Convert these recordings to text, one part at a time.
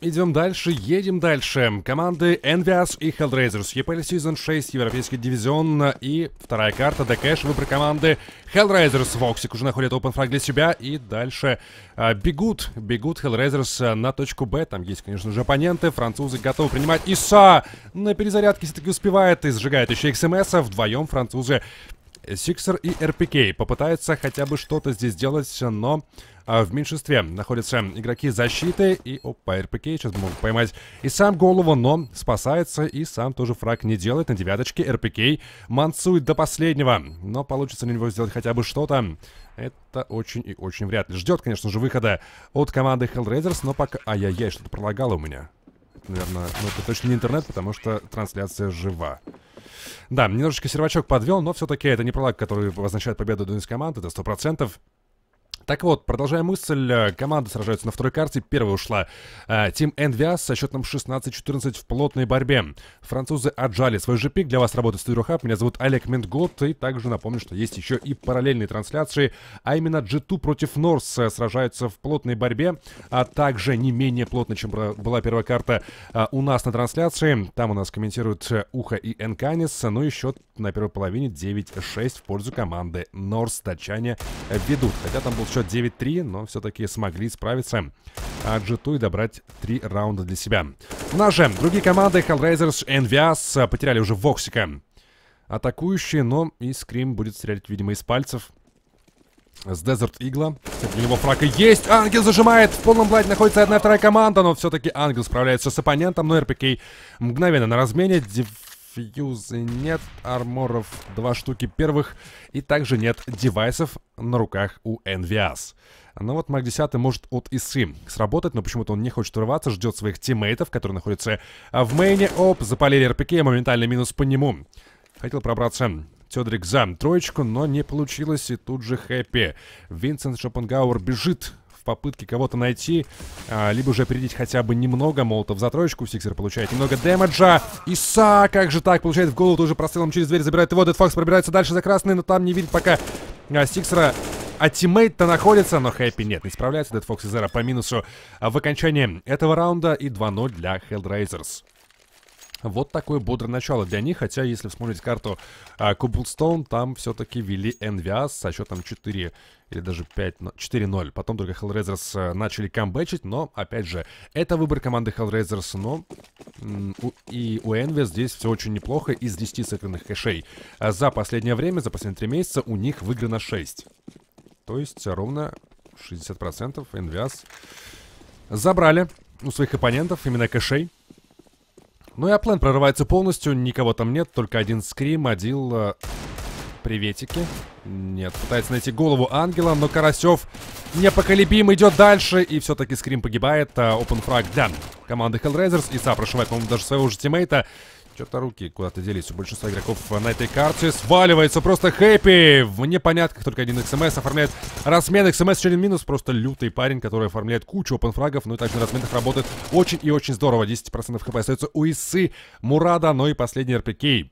Идем дальше, едем дальше. Команды Envias и Hellraisers. EPL Season 6, Европейский дивизион и вторая карта, Декэш, выбор команды Hellraisers. Воксик уже находит open фраг для себя и дальше а, бегут, бегут Hellraisers а, на точку Б. Там есть, конечно же, оппоненты. Французы готовы принимать Иса. На перезарядке все-таки успевает и сжигает еще XMS. -а. Вдвоем французы Сиксер и РПК попытаются хотя бы что-то здесь делать, но а, в меньшинстве находятся игроки защиты. И, опа, РПК сейчас могут поймать и сам голову, но спасается и сам тоже фраг не делает. На девяточке РПК мансует до последнего, но получится на него сделать хотя бы что-то. Это очень и очень вряд ли. Ждет, конечно же, выхода от команды Hellraisers, но пока... Ай-яй-яй, что-то пролагало у меня. наверное, ну это точно не интернет, потому что трансляция жива. Да, немножечко сервачок подвел, но все-таки это не пролаг, который означает победу донецкой команды, это 100%. Так вот, продолжая мысль, э, Команда сражается на второй карте. Первая ушла э, Тим э, со счетом 16-14 в плотной борьбе. Французы отжали свой же пик. Для вас работает Studio Hub. Меня зовут Олег Мингот. И также напомню, что есть еще и параллельные трансляции. А именно G2 против Норс э, сражаются в плотной борьбе. А также не менее плотно, чем была первая карта у нас на трансляции. Там у нас комментируют Уха и Энканис. Ну и счет на первой половине 9-6 в пользу команды Норс. Датчане ведут. Хотя там был счет 9-3, но все-таки смогли справиться от а G2 и добрать 3 раунда для себя. Наши ну другие команды Hellraisers, Envias а, потеряли уже Воксика. Атакующие, но и Скрим будет стрелять, видимо, из пальцев. С Дезерт Игла. Кстати, у него фраг и есть. Ангел зажимает. В полном бладе находится одна вторая команда. Но все-таки Ангел справляется с оппонентом. Но РПК мгновенно на размене. Дев фьюзы нет, арморов два штуки первых, и также нет девайсов на руках у NVAS. Но ну вот Мак 10 может от ИСы сработать, но почему-то он не хочет врываться, ждет своих тиммейтов, которые находятся а, в мейне. Оп, запалили РПК, моментальный минус по нему. Хотел пробраться Тедрик за троечку, но не получилось, и тут же Хэппи. Винсент Шопенгауэр бежит попытке кого-то найти, а, либо же опередить хотя бы немного. Молотов за троечку, Сиксер получает немного дэмэджа. Иса, как же так, получает в голову, тоже прострелом через дверь забирает его. Дэдфакс пробирается дальше за красный, но там не видит пока а, Сиксера. А тиммейт-то находится, но Хэппи нет, не справляется. Дэдфокс и Зера по минусу в окончании этого раунда и 2-0 для Hellraisers. Вот такое бодрое начало для них, хотя если посмотреть карту а, Кублстоун, там все-таки вели Envias со счетом 4 или даже 4-0. Потом только Hellraisers э, начали камбэчить, но, опять же, это выбор команды Hellraisers, но и у Envy здесь все очень неплохо из 10 сыгранных кэшей. А за последнее время, за последние 3 месяца у них выиграно 6. То есть ровно 60% Envias забрали у своих оппонентов именно кэшей. Ну и Аплен прорывается полностью, никого там нет, только один скрим, один... Э, приветики. Нет, пытается найти голову ангела, но Карасев непоколебим идет дальше, и все-таки скрим погибает, а open фраг дан. Команда Hellraisers, Иса прошивает, по-моему, даже своего же тиммейта. Что-то руки куда-то делись. У большинства игроков на этой карте сваливается просто хэппи. В непонятках только один XMS эм оформляет размен. XMS эм еще один минус. Просто лютый парень, который оформляет кучу опенфрагов. Ну и также на разменах работает очень и очень здорово. 10% хп остается у Исы, Мурада. Ну и последний РПК.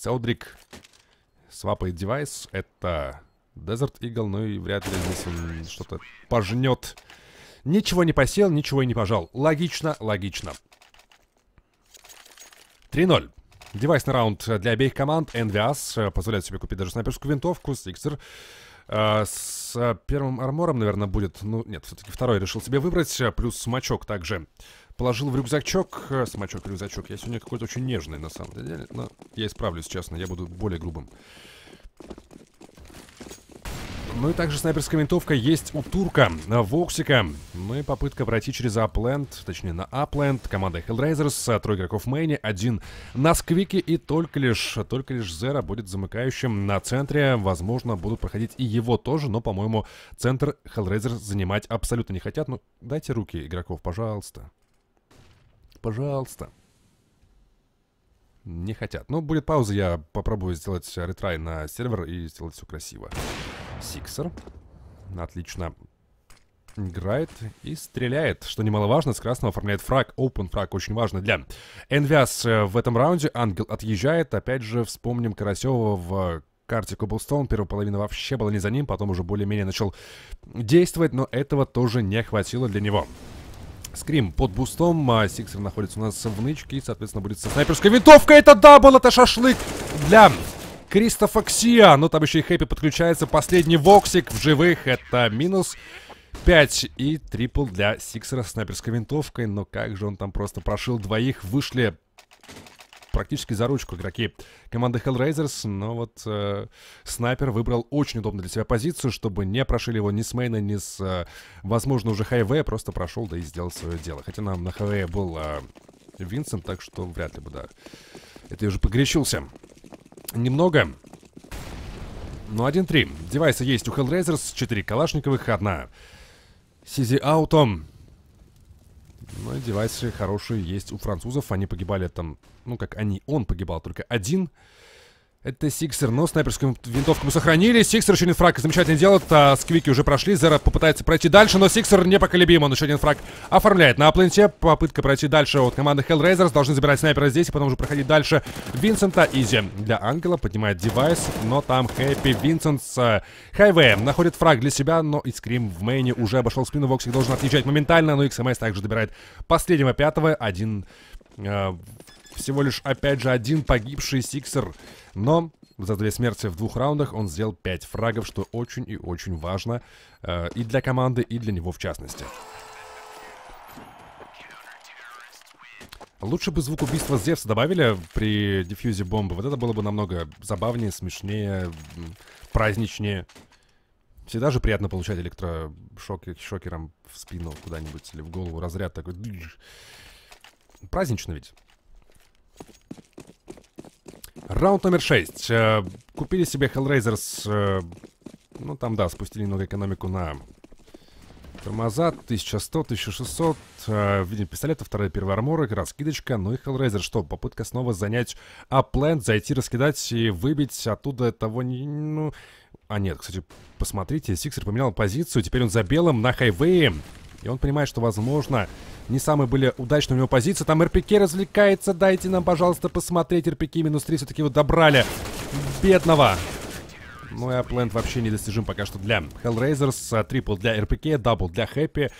Селдрик свапает девайс. Это Desert Eagle. Ну и вряд ли здесь что-то пожнет. Ничего не посел, ничего и не пожал. Логично, логично. 3-0. Девайсный раунд для обеих команд. NVAS э, позволяет себе купить даже снайперскую винтовку, Сиксер. С э, э, первым армором, наверное, будет... Ну, нет, все-таки второй решил себе выбрать. Плюс смачок также положил в рюкзачок. Смачок, рюкзачок. Я сегодня какой-то очень нежный, на самом деле. Но я исправлюсь, честно. Я буду более грубым. Ну и также снайперская винтовка есть у Турка, Воксика. Ну и попытка пройти через Апленд, точнее на Апленд. Команда Hellraisers, э, трое игроков Мэйни, один на Сквике и только лишь, только лишь Зера будет замыкающим на центре. Возможно, будут проходить и его тоже, но, по-моему, центр Hellraisers занимать абсолютно не хотят. Ну, дайте руки игроков, пожалуйста. Пожалуйста. Не хотят. Ну будет пауза, я попробую сделать ретрай на сервер и сделать все красиво. Сиксер. Отлично играет и стреляет. Что немаловажно, с красного оформляет фраг. Open фраг очень важно для Энвиас в этом раунде. Ангел отъезжает. Опять же, вспомним Карасева в карте Cobblestone. Первая половина вообще была не за ним. Потом уже более-менее начал действовать. Но этого тоже не хватило для него. Скрим под бустом. А Сиксер находится у нас в нычке. И, соответственно, будет со снайперской винтовкой. Это дабл, это шашлык для Кристофа Ксия. Ну, там еще и Хэппи подключается. Последний Воксик в живых. Это минус 5 и трипл для Сиксера с снайперской винтовкой. Но как же он там просто прошил двоих. Вышли практически за ручку игроки команды Hellraisers, но вот э, снайпер выбрал очень удобно для себя позицию, чтобы не прошили его ни с мейна, ни с, э, возможно, уже хайвея, просто прошел, да и сделал свое дело. Хотя нам на хайвее был э, Винсент, так что вряд ли бы, да. Это я уже погречился немного. Ну 1-3. Девайсы есть у Hellraisers, 4 калашниковых, одна CZ Auto. Ну девайсы хорошие есть у французов. Они погибали там, ну как они, он погибал только Один. Это Сиксер, но снайперскую винтовку мы сохранили. Сиксер еще один фраг, замечательно делает. А, сквики уже прошли, Зера попытается пройти дальше, но Сиксер непоколебим. Он еще один фраг оформляет на пленте. Попытка пройти дальше от команды Hellraisers. Должны забирать снайпера здесь, и потом уже проходить дальше Винсента. Изи для Ангела поднимает девайс, но там Хэппи Винсент с э, Хайвеем. Находит фраг для себя, но Искрим в мейне уже обошел спину. Воксик должен отъезжать моментально, но XMS эм также добирает последнего пятого. Один э, всего лишь, опять же, один погибший Сиксер. Но за две смерти в двух раундах он сделал 5 фрагов, что очень и очень важно э, и для команды, и для него в частности. Лучше бы звук убийства Зевса добавили при диффьюзе бомбы. Вот это было бы намного забавнее, смешнее, праздничнее. Всегда же приятно получать электрошокером шокером в спину куда-нибудь или в голову разряд такой. Празднично ведь. Раунд номер 6. Э, купили себе Hellraisers. Э, ну, там, да, спустили немного экономику на тормоза. 1100, 1600. Э, в виде пистолета, вторая первая армора, раскидочка. Ну и Hellraiser. Что, попытка снова занять апленд, зайти, раскидать и выбить оттуда того... Ну... А нет, кстати, посмотрите, Сиксер поменял позицию. Теперь он за белым на хайвее. И он понимает, что, возможно, не самые были удачные у него позиции. Там РПК развлекается. Дайте нам, пожалуйста, посмотреть. РПК минус 3 все-таки вот добрали. Бедного. Ну и Аплент вообще недостижим пока что для Hellraisers. Э, трипл для РПК, дабл для Хэппи.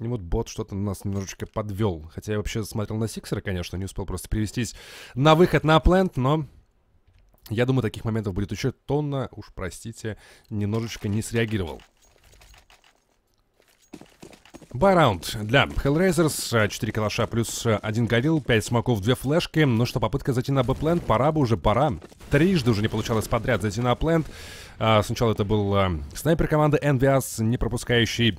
И вот бот что-то нас немножечко подвел. Хотя я вообще смотрел на Сиксера, конечно, не успел просто привестись на выход на Аплент, но... Я думаю, таких моментов будет еще тонна. Уж простите, немножечко не среагировал. Бараунд для Hellraisers, 4 калаша плюс 1 горилл, 5 смоков, 2 флешки. Ну что, попытка зайти на Б-плент, пора бы уже, пора. Трижды уже не получалось подряд зайти на плент. А, сначала это был а, снайпер команды Envias, не пропускающий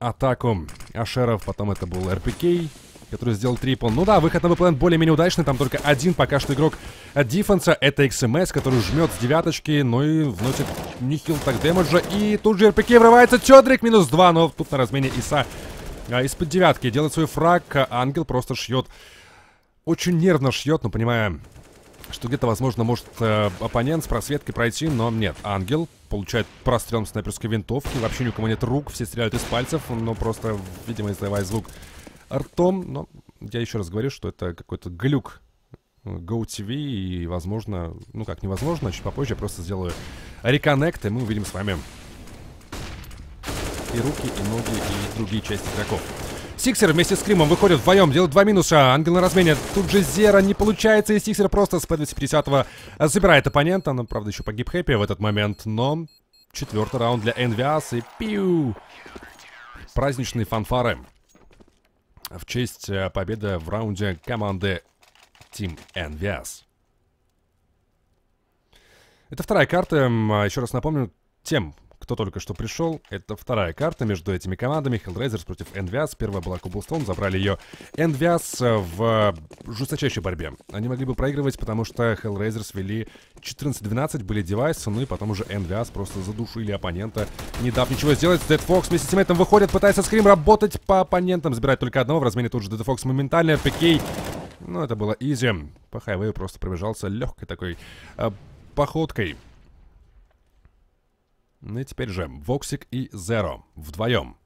атаку Ашеров, потом это был РПК, который сделал трипл. Ну да, выход на выплент более-менее удачный, там только один пока что игрок от дефенса, это XMS, который жмет с девяточки, ну и вносит нехил так демеджа, и тут же РПК врывается, Чедрик минус два, но тут на размене Иса а, из-под девятки делает свой фраг, а Ангел просто шьет, очень нервно шьет, но понимая, что где-то, возможно, может э, оппонент с просветкой пройти, но нет. Ангел получает прострелом снайперской винтовки, вообще ни у кого нет рук, все стреляют из пальцев, но просто, видимо, издавая звук ртом. Но я еще раз говорю, что это какой-то глюк э, GoTV, и, возможно, ну как, невозможно, чуть попозже я просто сделаю реконнект, и мы увидим с вами и руки, и ноги, и другие части игроков. Сиксер вместе с Кримом выходит вдвоем, делает два минуса. Ангел на размене. Тут же Зера не получается, и Сиксер просто с P250 э, забирает оппонента. Но, правда, еще погиб Хэппи в этот момент, но... Четвертый раунд для Энвиас и пиу! Праздничные фанфары в честь э, победы в раунде команды Team Envias. Это вторая карта. А, Еще раз напомню тем, кто только что пришел. Это вторая карта между этими командами. Hellraisers против Envias. Первая была Cobblestone, забрали ее Envias э, в э, жесточайшей борьбе. Они могли бы проигрывать, потому что Hellraisers вели 14-12, были девайсы, ну и потом уже Envias просто задушили оппонента, не дав ничего сделать. Dead Fox вместе с тиммейтом выходит, пытается скрим работать по оппонентам, забирать только одного. В размене тут же Dead Fox моментально. Пикей ну, это было изи. По хайвею просто пробежался легкой такой э, походкой. Ну и теперь же Воксик и Зеро вдвоем.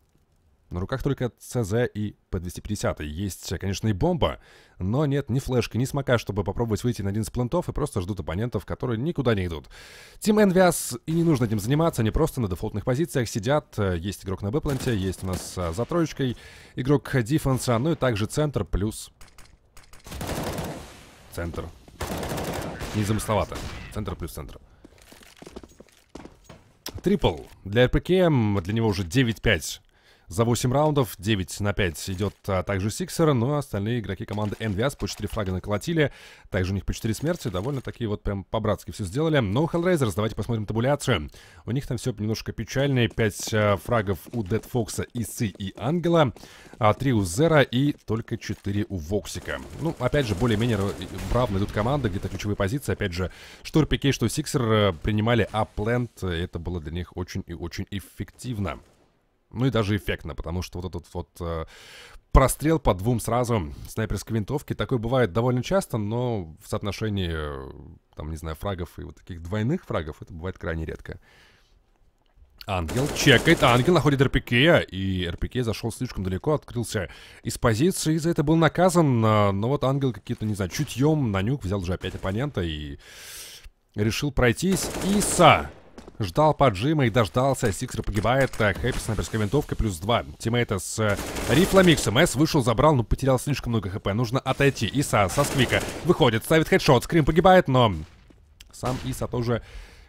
На руках только CZ и P250. Есть, конечно, и бомба, но нет ни флешки, ни смока, чтобы попробовать выйти на один из плентов и просто ждут оппонентов, которые никуда не идут. Тим Энвиас и не нужно этим заниматься, они просто на дефолтных позициях сидят. Есть игрок на Б-планте, есть у нас а, за троечкой игрок дефенса, ну и также центр плюс... Центр. Незамысловато. Центр плюс центр. Трипл. Для РПКМ, для него уже 9-5. За 8 раундов 9 на 5 идет а, также Сиксер, но ну, а остальные игроки команды NVS по 4 фрага наколотили. Также у них по 4 смерти. Довольно такие вот прям по-братски все сделали. Но у Hellraisers, давайте посмотрим табуляцию. У них там все немножко печальнее. 5 а, фрагов у Dead Fox, EC и Ангела, а, 3 у Зера и только 4 у Воксика. Ну, опять же, более-менее равны идут команды, где-то ключевые позиции. Опять же, что РПК, что Сиксер э, принимали аплент. Это было для них очень и очень эффективно. Ну и даже эффектно, потому что вот этот вот э, прострел по двум сразу снайперской винтовки, такой бывает довольно часто, но в соотношении, э, там, не знаю, фрагов и вот таких двойных фрагов это бывает крайне редко. Ангел чекает, Ангел находит РПК, и РПК зашел слишком далеко, открылся из позиции, и за это был наказан, э, но вот Ангел какие-то, не знаю, чутьем на нюк взял уже опять оппонента и решил пройтись. Иса Ждал поджима и дождался. Сиксер погибает. Э, Хэппи с снайперской винтовкой плюс 2. Тиммейта с э, рифломиксом. Эм с вышел, забрал, но ну, потерял слишком много хп. Нужно отойти. Иса со сквика выходит, ставит хедшот. Скрим погибает, но сам Иса тоже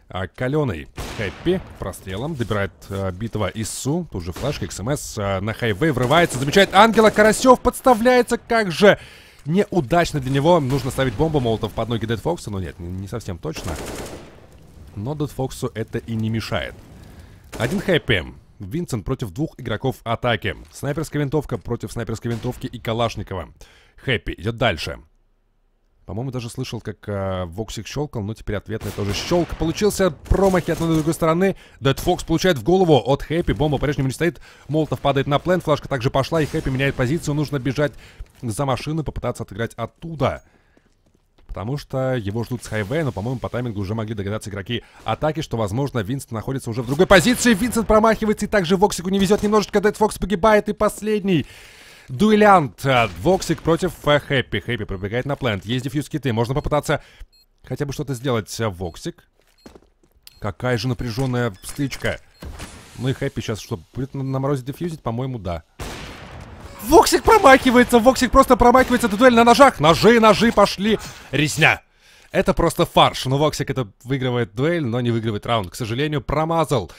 а, э, каленый. Хэппи прострелом добирает а, битва Ису, Тут же флешка, ХМС а, эм на хайвей врывается, замечает Ангела. Карасев подставляется, как же неудачно для него. Нужно ставить бомбу молотов под ноги Дед Фокса, но нет, не совсем точно но Дэдфоксу это и не мешает. Один хайпем. Эм. Винсент против двух игроков атаки. Снайперская винтовка против снайперской винтовки и Калашникова. Хэппи идет дальше. По-моему, даже слышал, как э, Воксик щелкал, но теперь ответный тоже щелк. Получился промахи от одной другой стороны. Дэд Фокс получает в голову от Хэппи. Бомба по-прежнему не стоит. Молотов падает на плент. Флажка также пошла, и Хэппи меняет позицию. Нужно бежать за машину, попытаться отыграть оттуда потому что его ждут с хайвея, но, по-моему, по таймингу уже могли догадаться игроки атаки, что, возможно, Винсент находится уже в другой позиции. Винсент промахивается, и также Воксику не везет немножечко, Дэд Фокс погибает, и последний... Дуэлянт. А, Воксик против э, Хэппи. Хэппи пробегает на плент. Есть дефьюз киты. Можно попытаться хотя бы что-то сделать. Воксик. Какая же напряженная стычка. Ну и Хэппи сейчас что, будет на морозе дефьюзить? По-моему, да. Воксик промахивается, Воксик просто промахивается, это дуэль на ножах. Ножи, ножи, пошли. резня. Это просто фарш. Но Воксик это выигрывает дуэль, но не выигрывает раунд. К сожалению, промазал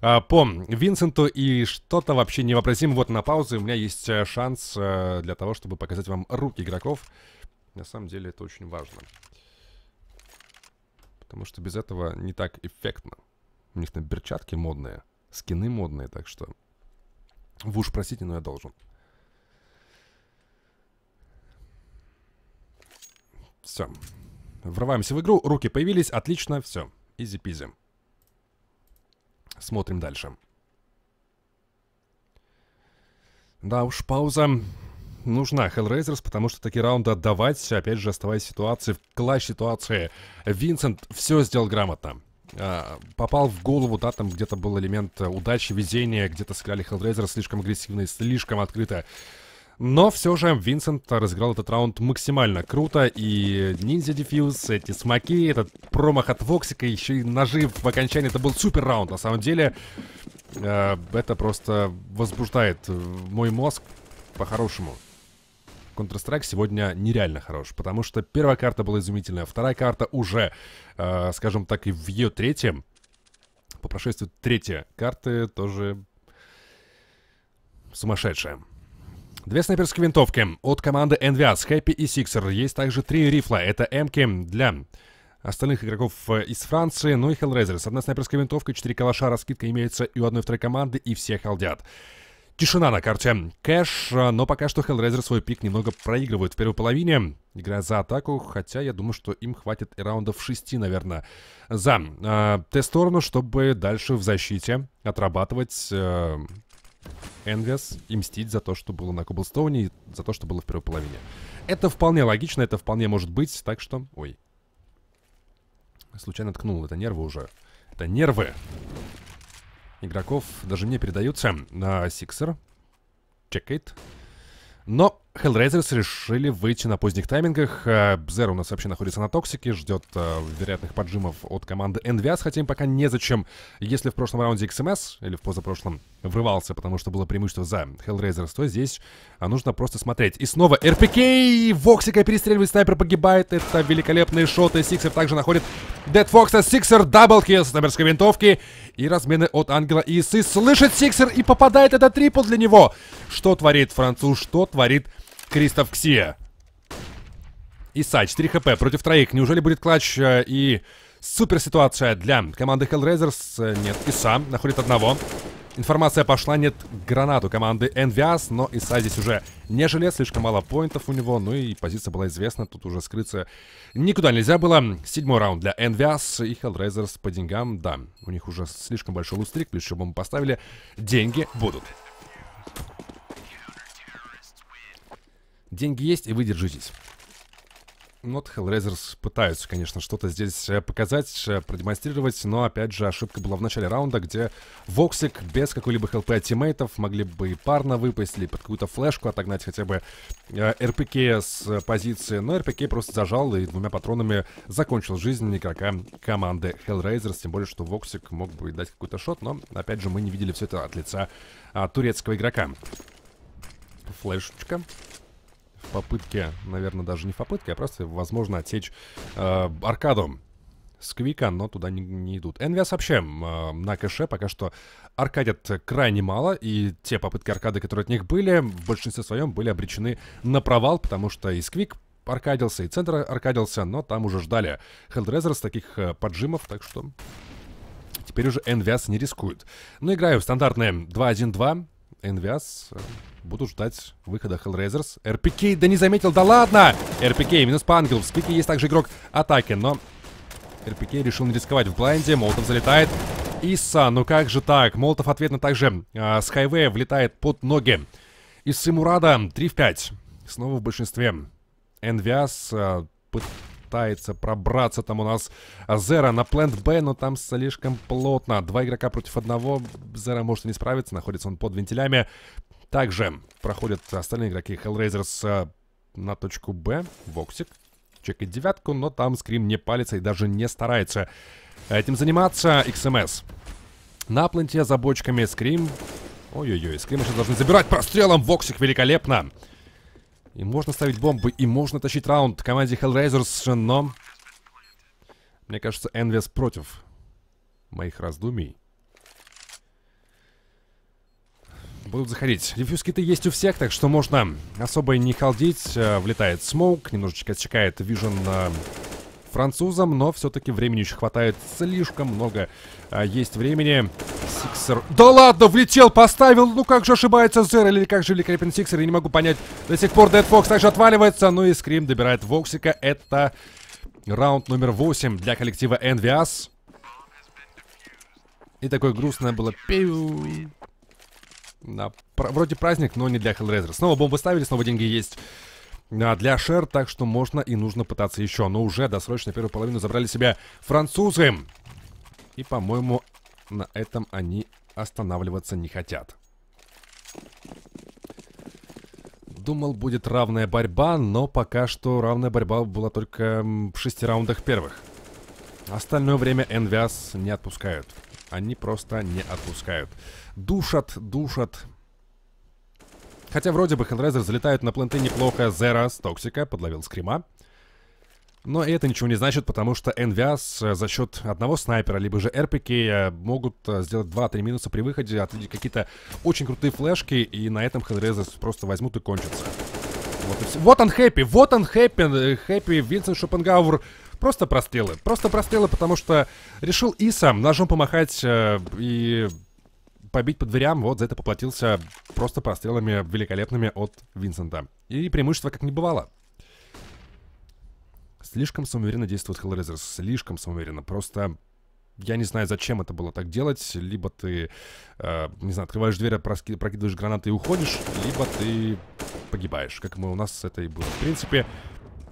э, по Винсенту и что-то вообще невообразимо. Вот на паузе у меня есть э, шанс э, для того, чтобы показать вам руки игроков. На самом деле это очень важно. Потому что без этого не так эффектно. У них там перчатки модные, скины модные, так что... В уж простите, но я должен. Все. Врываемся в игру. Руки появились. Отлично. Все. Изи-пизи. Смотрим дальше. Да уж, пауза нужна Hellraisers, потому что такие раунды отдавать, опять же, оставаясь в ситуации, в класс-ситуации. Винсент все сделал грамотно. А, попал в голову, да, там где-то был элемент удачи, везения, где-то сыграли Hellraiser слишком агрессивно и слишком открыто. Но все же Винсент разыграл этот раунд максимально круто, и ниндзя дефьюз, эти смоки, этот промах от Воксика, еще и ножи в окончании, это был супер раунд, на самом деле. Э, это просто возбуждает э, мой мозг по-хорошему. Counter-Strike сегодня нереально хорош, потому что первая карта была изумительная, вторая карта уже, э, скажем так, и в ее третьем, по прошествию третьей карты тоже сумасшедшая. Две снайперские винтовки от команды Envias, Happy и Sixer. Есть также три рифла. Это МК для остальных игроков э, из Франции, ну и Hellraiser. С одной снайперской винтовкой, 4 калаша, раскидка имеется и у одной второй команды, и все халдят. Тишина на карте. Кэш, э, но пока что Hellraiser свой пик немного проигрывает в первой половине. Играя за атаку, хотя я думаю, что им хватит и раундов 6, наверное, за э, Т-сторону, чтобы дальше в защите отрабатывать э, Энвес и мстить за то, что было на Коблстоуне и за то, что было в первой половине. Это вполне логично, это вполне может быть, так что... Ой. Случайно ткнул, это нервы уже. Это нервы игроков даже мне передаются. На Сиксер. Чекает. Но Hellraisers решили выйти на поздних таймингах. Э, Zero у нас вообще находится на токсике, ждет э, вероятных поджимов от команды NVS, хотя им пока незачем. Если в прошлом раунде XMS, или в позапрошлом, врывался, потому что было преимущество за Hellraisers, то здесь а, нужно просто смотреть. И снова РПК! Воксика перестреливает, снайпер погибает. Это великолепные шоты. Сиксер также находит Дед Фокса. Сиксер даблкил с номерской винтовки. И размены от Ангела и Исы. Слышит Сиксер и попадает. Это трипл для него. Что творит француз? Что творит Кристоф Ксия. Иса 4 хп против троих. Неужели будет клатч э, и супер ситуация для команды Hellraisers? Э, нет, Иса находит одного. Информация пошла, нет гранату команды Envias, но Иса здесь уже не жале, слишком мало поинтов у него, ну и позиция была известна, тут уже скрыться никуда нельзя было. Седьмой раунд для Envias и Hellraisers по деньгам, да, у них уже слишком большой лустрик, плюс еще бомбу поставили, деньги будут. Деньги есть, и вы держитесь. Not Hellraisers пытаются, конечно, что-то здесь э, показать, э, продемонстрировать, но, опять же, ошибка была в начале раунда, где Воксик без какой-либо хелпы от тиммейтов могли бы и парно выпасть, или под какую-то флешку отогнать хотя бы э, РПК с позиции, но РПК просто зажал и двумя патронами закончил жизнь игрока команды Hellraisers, тем более, что Воксик мог бы дать какой-то шот, но, опять же, мы не видели все это от лица а, турецкого игрока. Флешечка попытке, наверное, даже не в попытке, а просто, возможно, отсечь э, аркаду с Квика, но туда не, не идут. Энвиа вообще э, на кэше пока что аркадят крайне мало, и те попытки аркады, которые от них были, в большинстве своем были обречены на провал, потому что и Сквик аркадился, и центр аркадился, но там уже ждали Хелдрезерс таких э, поджимов, так что теперь уже Энвиас не рискует. Но ну, играю в стандартное 2-1-2, Энвиас... Э, Буду ждать выхода Hellraisers. РПК, да не заметил, да ладно! РПК минус по ангелу. В спике есть также игрок атаки, но... РПК решил не рисковать в блайнде. Молотов залетает. Иса, ну как же так? Молотов ответно также а, с хайвея влетает под ноги. Исы Мурада 3 в 5. Снова в большинстве. Энвиас а, пытается пробраться. Там у нас Зера на плент Б, но там слишком плотно. Два игрока против одного. Зера может не справиться. Находится он под вентилями. Также проходят остальные игроки Hellraisers э, на точку Б. Воксик чекает девятку, но там скрим не палится и даже не старается этим заниматься. XMS. Эм на планте за бочками скрим. Ой-ой-ой, скрим еще должны забирать прострелом. Воксик великолепно. И можно ставить бомбы, и можно тащить раунд команде Hellraisers, но... Мне кажется, Энвес против моих раздумий. будут заходить. Дефьюз-киты есть у всех, так что можно особо не халдить. Э, влетает смоук, немножечко отсекает вижен э, французам, но все-таки времени еще хватает слишком много. Э, есть времени. Сиксер... Да ладно, влетел, поставил! Ну как же ошибается Зер, или как же великолепен Сиксер, я не могу понять. До сих пор Дэд Фокс также отваливается, ну и Скрим добирает Воксика. Это раунд номер 8 для коллектива Envias. И такое грустное было пиу. Да, про- вроде праздник, но не для Hellraiser. Снова бомбы ставили, снова деньги есть а, для Шер, так что можно и нужно пытаться еще. Но уже досрочно первую половину забрали себе французы. И, по-моему, на этом они останавливаться не хотят. Думал, будет равная борьба, но пока что равная борьба была только в шести раундах первых. Остальное время Энвиас не отпускают. Они просто не отпускают. Душат, душат. Хотя вроде бы Хенрезер залетают на планты неплохо. Зера с Токсика подловил скрима. Но это ничего не значит, потому что NVAS а э, за счет одного снайпера, либо же РПК э, могут э, сделать 2-3 минуса при выходе, отведить какие-то очень крутые флешки, и на этом Хенрезер просто возьмут и кончатся. Вот, и вот он хэппи, вот он хэппи, хэппи Винсент Шопенгауэр. Просто прострелы, просто прострелы, потому что решил и сам ножом помахать, и побить по дверям, вот за это поплатился просто прострелами великолепными от Винсента. И преимущество как не бывало. Слишком самоуверенно действует Hellraiser, слишком самоуверенно. Просто я не знаю, зачем это было так делать. Либо ты, э, не знаю, открываешь дверь, проски, прокидываешь гранаты и уходишь, либо ты погибаешь, как мы у нас с этой было. В принципе,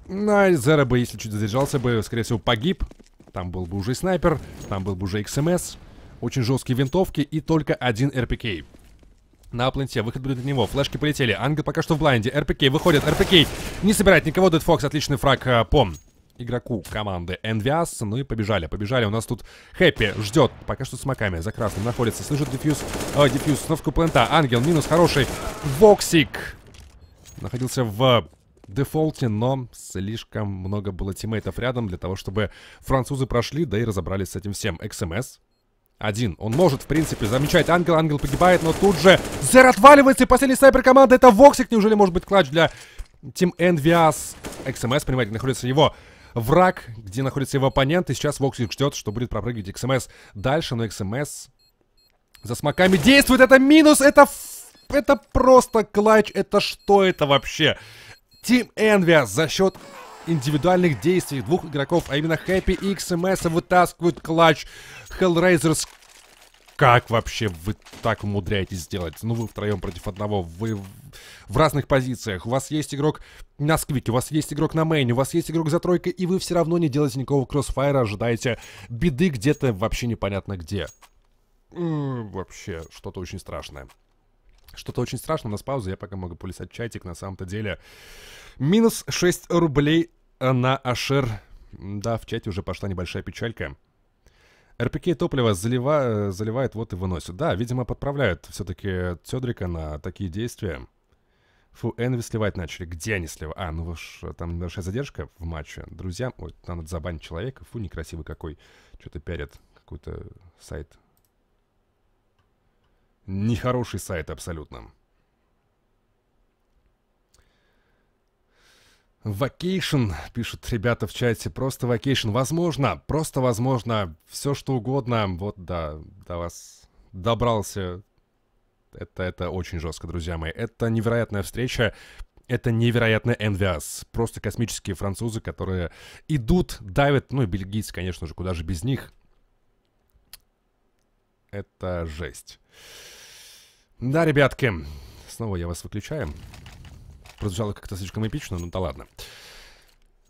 Найзера бы, если чуть задержался бы, скорее всего, погиб. Там был бы уже снайпер, там был бы уже XMS. Очень жесткие винтовки и только один РПК. На пленте Выход будет от него. Флешки полетели. Ангел пока что в блайнде. РПК выходит. РПК не собирает никого. Дед Фокс. Отличный фраг э, по игроку команды Энвиас. Ну и побежали. Побежали. У нас тут Хэппи ждет. Пока что с маками. За красным находится. Слышит дефьюз. Э, дефьюз. Установку плента. Ангел. Минус хороший. Воксик. Находился в дефолте, но слишком много было тиммейтов рядом для того, чтобы французы прошли, да и разобрались с этим всем. XMS один. Он может, в принципе, замечать ангел. Ангел погибает, но тут же Зер отваливается. И последний снайпер команды. Это Воксик. Неужели может быть клатч для Team Envias? XMS, понимаете, находится его враг, где находится его оппонент. И сейчас Воксик ждет, что будет пропрыгивать XMS дальше. Но XMS за смоками действует. Это минус. Это, это просто клатч. Это что это вообще? Team Envias за счет индивидуальных действий двух игроков, а именно Хэппи и XMS эм вытаскивают клатч Hellraisers. Как вообще вы так умудряетесь сделать? Ну, вы втроем против одного, вы в разных позициях. У вас есть игрок на сквике, у вас есть игрок на мейне, у вас есть игрок за тройкой, и вы все равно не делаете никакого кроссфайра, ожидаете беды где-то вообще непонятно где. М -м, вообще, что-то очень страшное. Что-то очень страшное, у нас пауза, я пока могу полисать чатик, на самом-то деле... Минус 6 рублей на Ашер. Да, в чате уже пошла небольшая печалька. РПК топливо залива... заливает, вот и выносит. Да, видимо, подправляют все-таки Цедрика на такие действия. Фу, Энви сливать начали. Где они сливают? А, ну уж там небольшая задержка в матче. Друзья, ой, там надо забанить человека. Фу, некрасивый какой. Что-то пярит какой-то сайт. Нехороший сайт абсолютно. Vacation, пишут ребята в чате, просто vacation. Возможно, просто возможно, все что угодно. Вот да, до вас добрался. Это, это очень жестко, друзья мои. Это невероятная встреча. Это невероятный Envias. Просто космические французы, которые идут, давят. Ну и бельгийцы, конечно же, куда же без них. Это жесть. Да, ребятки, снова я вас выключаю прозвучало как-то слишком эпично, ну да ладно.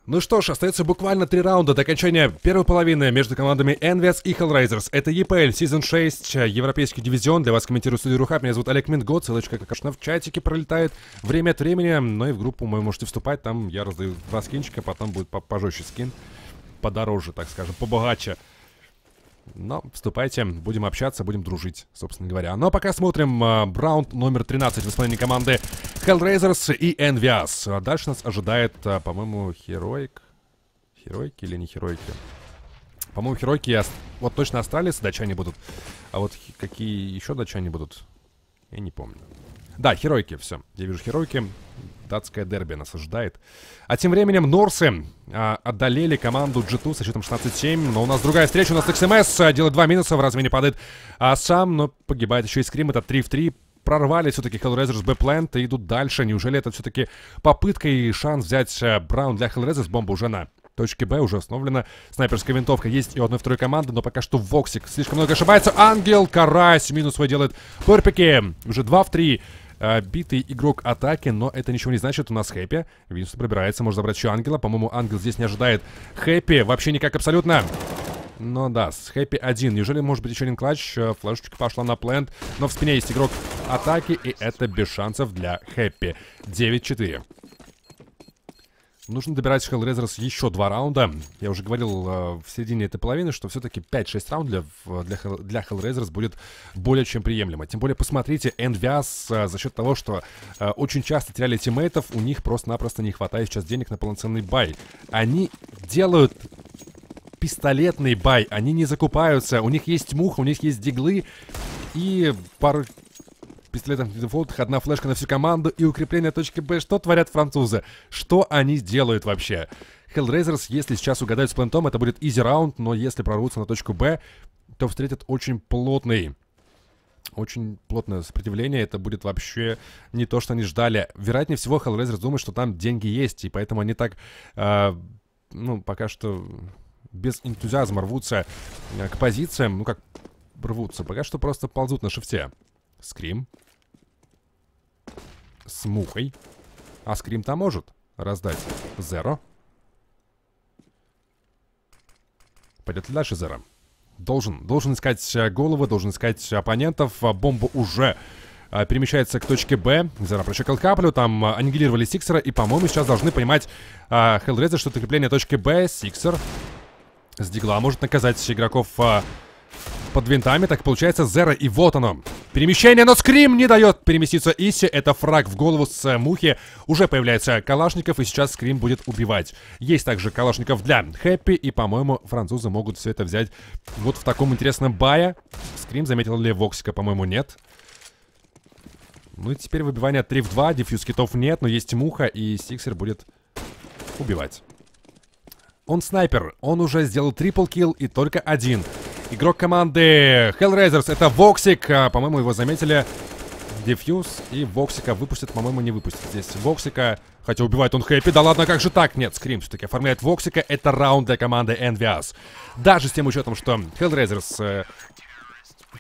Ну что ж, остается буквально три раунда до окончания первой половины между командами Envias и Hellraisers. Это EPL Season 6, Европейский дивизион. Для вас комментирую студию Рухаб. Меня зовут Олег Минго. Ссылочка, как обычно, в чатике пролетает время от времени. Но и в группу мою можете вступать. Там я раздаю два скинчика, потом будет пожестче скин. Подороже, так скажем, побогаче. Но ну, вступайте, будем общаться, будем дружить, собственно говоря. Но ну, а пока смотрим э, раунд номер 13 в исполнении команды Hellraisers и Envias. А дальше нас ожидает, по-моему, Heroic. Heroic или не Heroic? По-моему, Heroic вот точно остались, датчане будут. А вот какие еще датчане будут, я не помню. Да, Херойки, все. Я вижу Херойки штатское дерби нас ожидает. А тем временем Норсы а, одолели команду G2 со счетом 16-7. Но у нас другая встреча, у нас XMS делает два минуса, в размене падает а сам, но погибает еще и скрим, это 3 в 3 прорвали все-таки Hellraisers Бэплент и идут дальше. Неужели это все-таки попытка и шанс взять э, Браун для Hellraisers? Бомба уже на точке Б уже установлена снайперская винтовка. Есть и одной второй команды, но пока что Воксик слишком много ошибается. Ангел Карась минус свой делает. Порпики уже 2 в 3. А, битый игрок атаки, но это ничего не значит. У нас Хэппи. Винс пробирается, может забрать еще Ангела. По-моему, Ангел здесь не ожидает. Хэппи вообще никак абсолютно. Но да, с Хэппи один. Неужели может быть еще один клатч? Э, флешечка пошла на плент, но в спине есть игрок атаки, и это без шансов для Хэппи. 9-4. Нужно добирать Hellraisers еще два раунда. Я уже говорил э, в середине этой половины, что все-таки 5-6 раундов для, для, для Hellraisers будет более чем приемлемо. Тем более, посмотрите, NVAS э, за счет того, что э, очень часто теряли тиммейтов, у них просто-напросто не хватает сейчас денег на полноценный бай. Они делают пистолетный бай, они не закупаются, у них есть муха, у них есть диглы и пару пистолетом в дефолтах, одна флешка на всю команду и укрепление точки Б. Что творят французы? Что они делают вообще? Hellraisers, если сейчас угадают с плентом, это будет изи раунд, но если прорвутся на точку Б, то встретят очень плотный очень плотное сопротивление, это будет вообще не то, что они ждали. Вероятнее всего, Hellraiser думает, что там деньги есть, и поэтому они так, э, ну, пока что без энтузиазма рвутся а, к позициям, ну, как рвутся, пока что просто ползут на шифте. Скрим. С мухой. А скрим-то может раздать. Зеро. Пойдет ли дальше Зеро? Должен. Должен искать э, головы, должен искать оппонентов. А, бомба уже а, перемещается к точке Б. Зеро прощекал каплю, там а, аннигилировали Сиксера. И, по-моему, сейчас должны понимать а, что это крепление точки Б. Сиксер с Дигла может наказать игроков под винтами, так получается Зера, и вот оно. Перемещение, но скрим не дает переместиться Иси, это фраг в голову с э, мухи. Уже появляется Калашников, и сейчас скрим будет убивать. Есть также Калашников для Хэппи, и, по-моему, французы могут все это взять вот в таком интересном бае. Скрим заметил ли Воксика, по-моему, нет. Ну и теперь выбивание 3 в 2, дефьюз китов нет, но есть муха, и Сиксер будет убивать. Он снайпер, он уже сделал трипл килл и только один игрок команды Hellraisers. Это Воксик. А, по-моему, его заметили. Дефьюз и Воксика выпустят, по-моему, не выпустят здесь Воксика. Хотя убивает он Хэппи, да ладно, как же так? Нет, Скрим все-таки оформляет Воксика. Это раунд для команды NVAS. Даже с тем учетом, что Hellraisers э,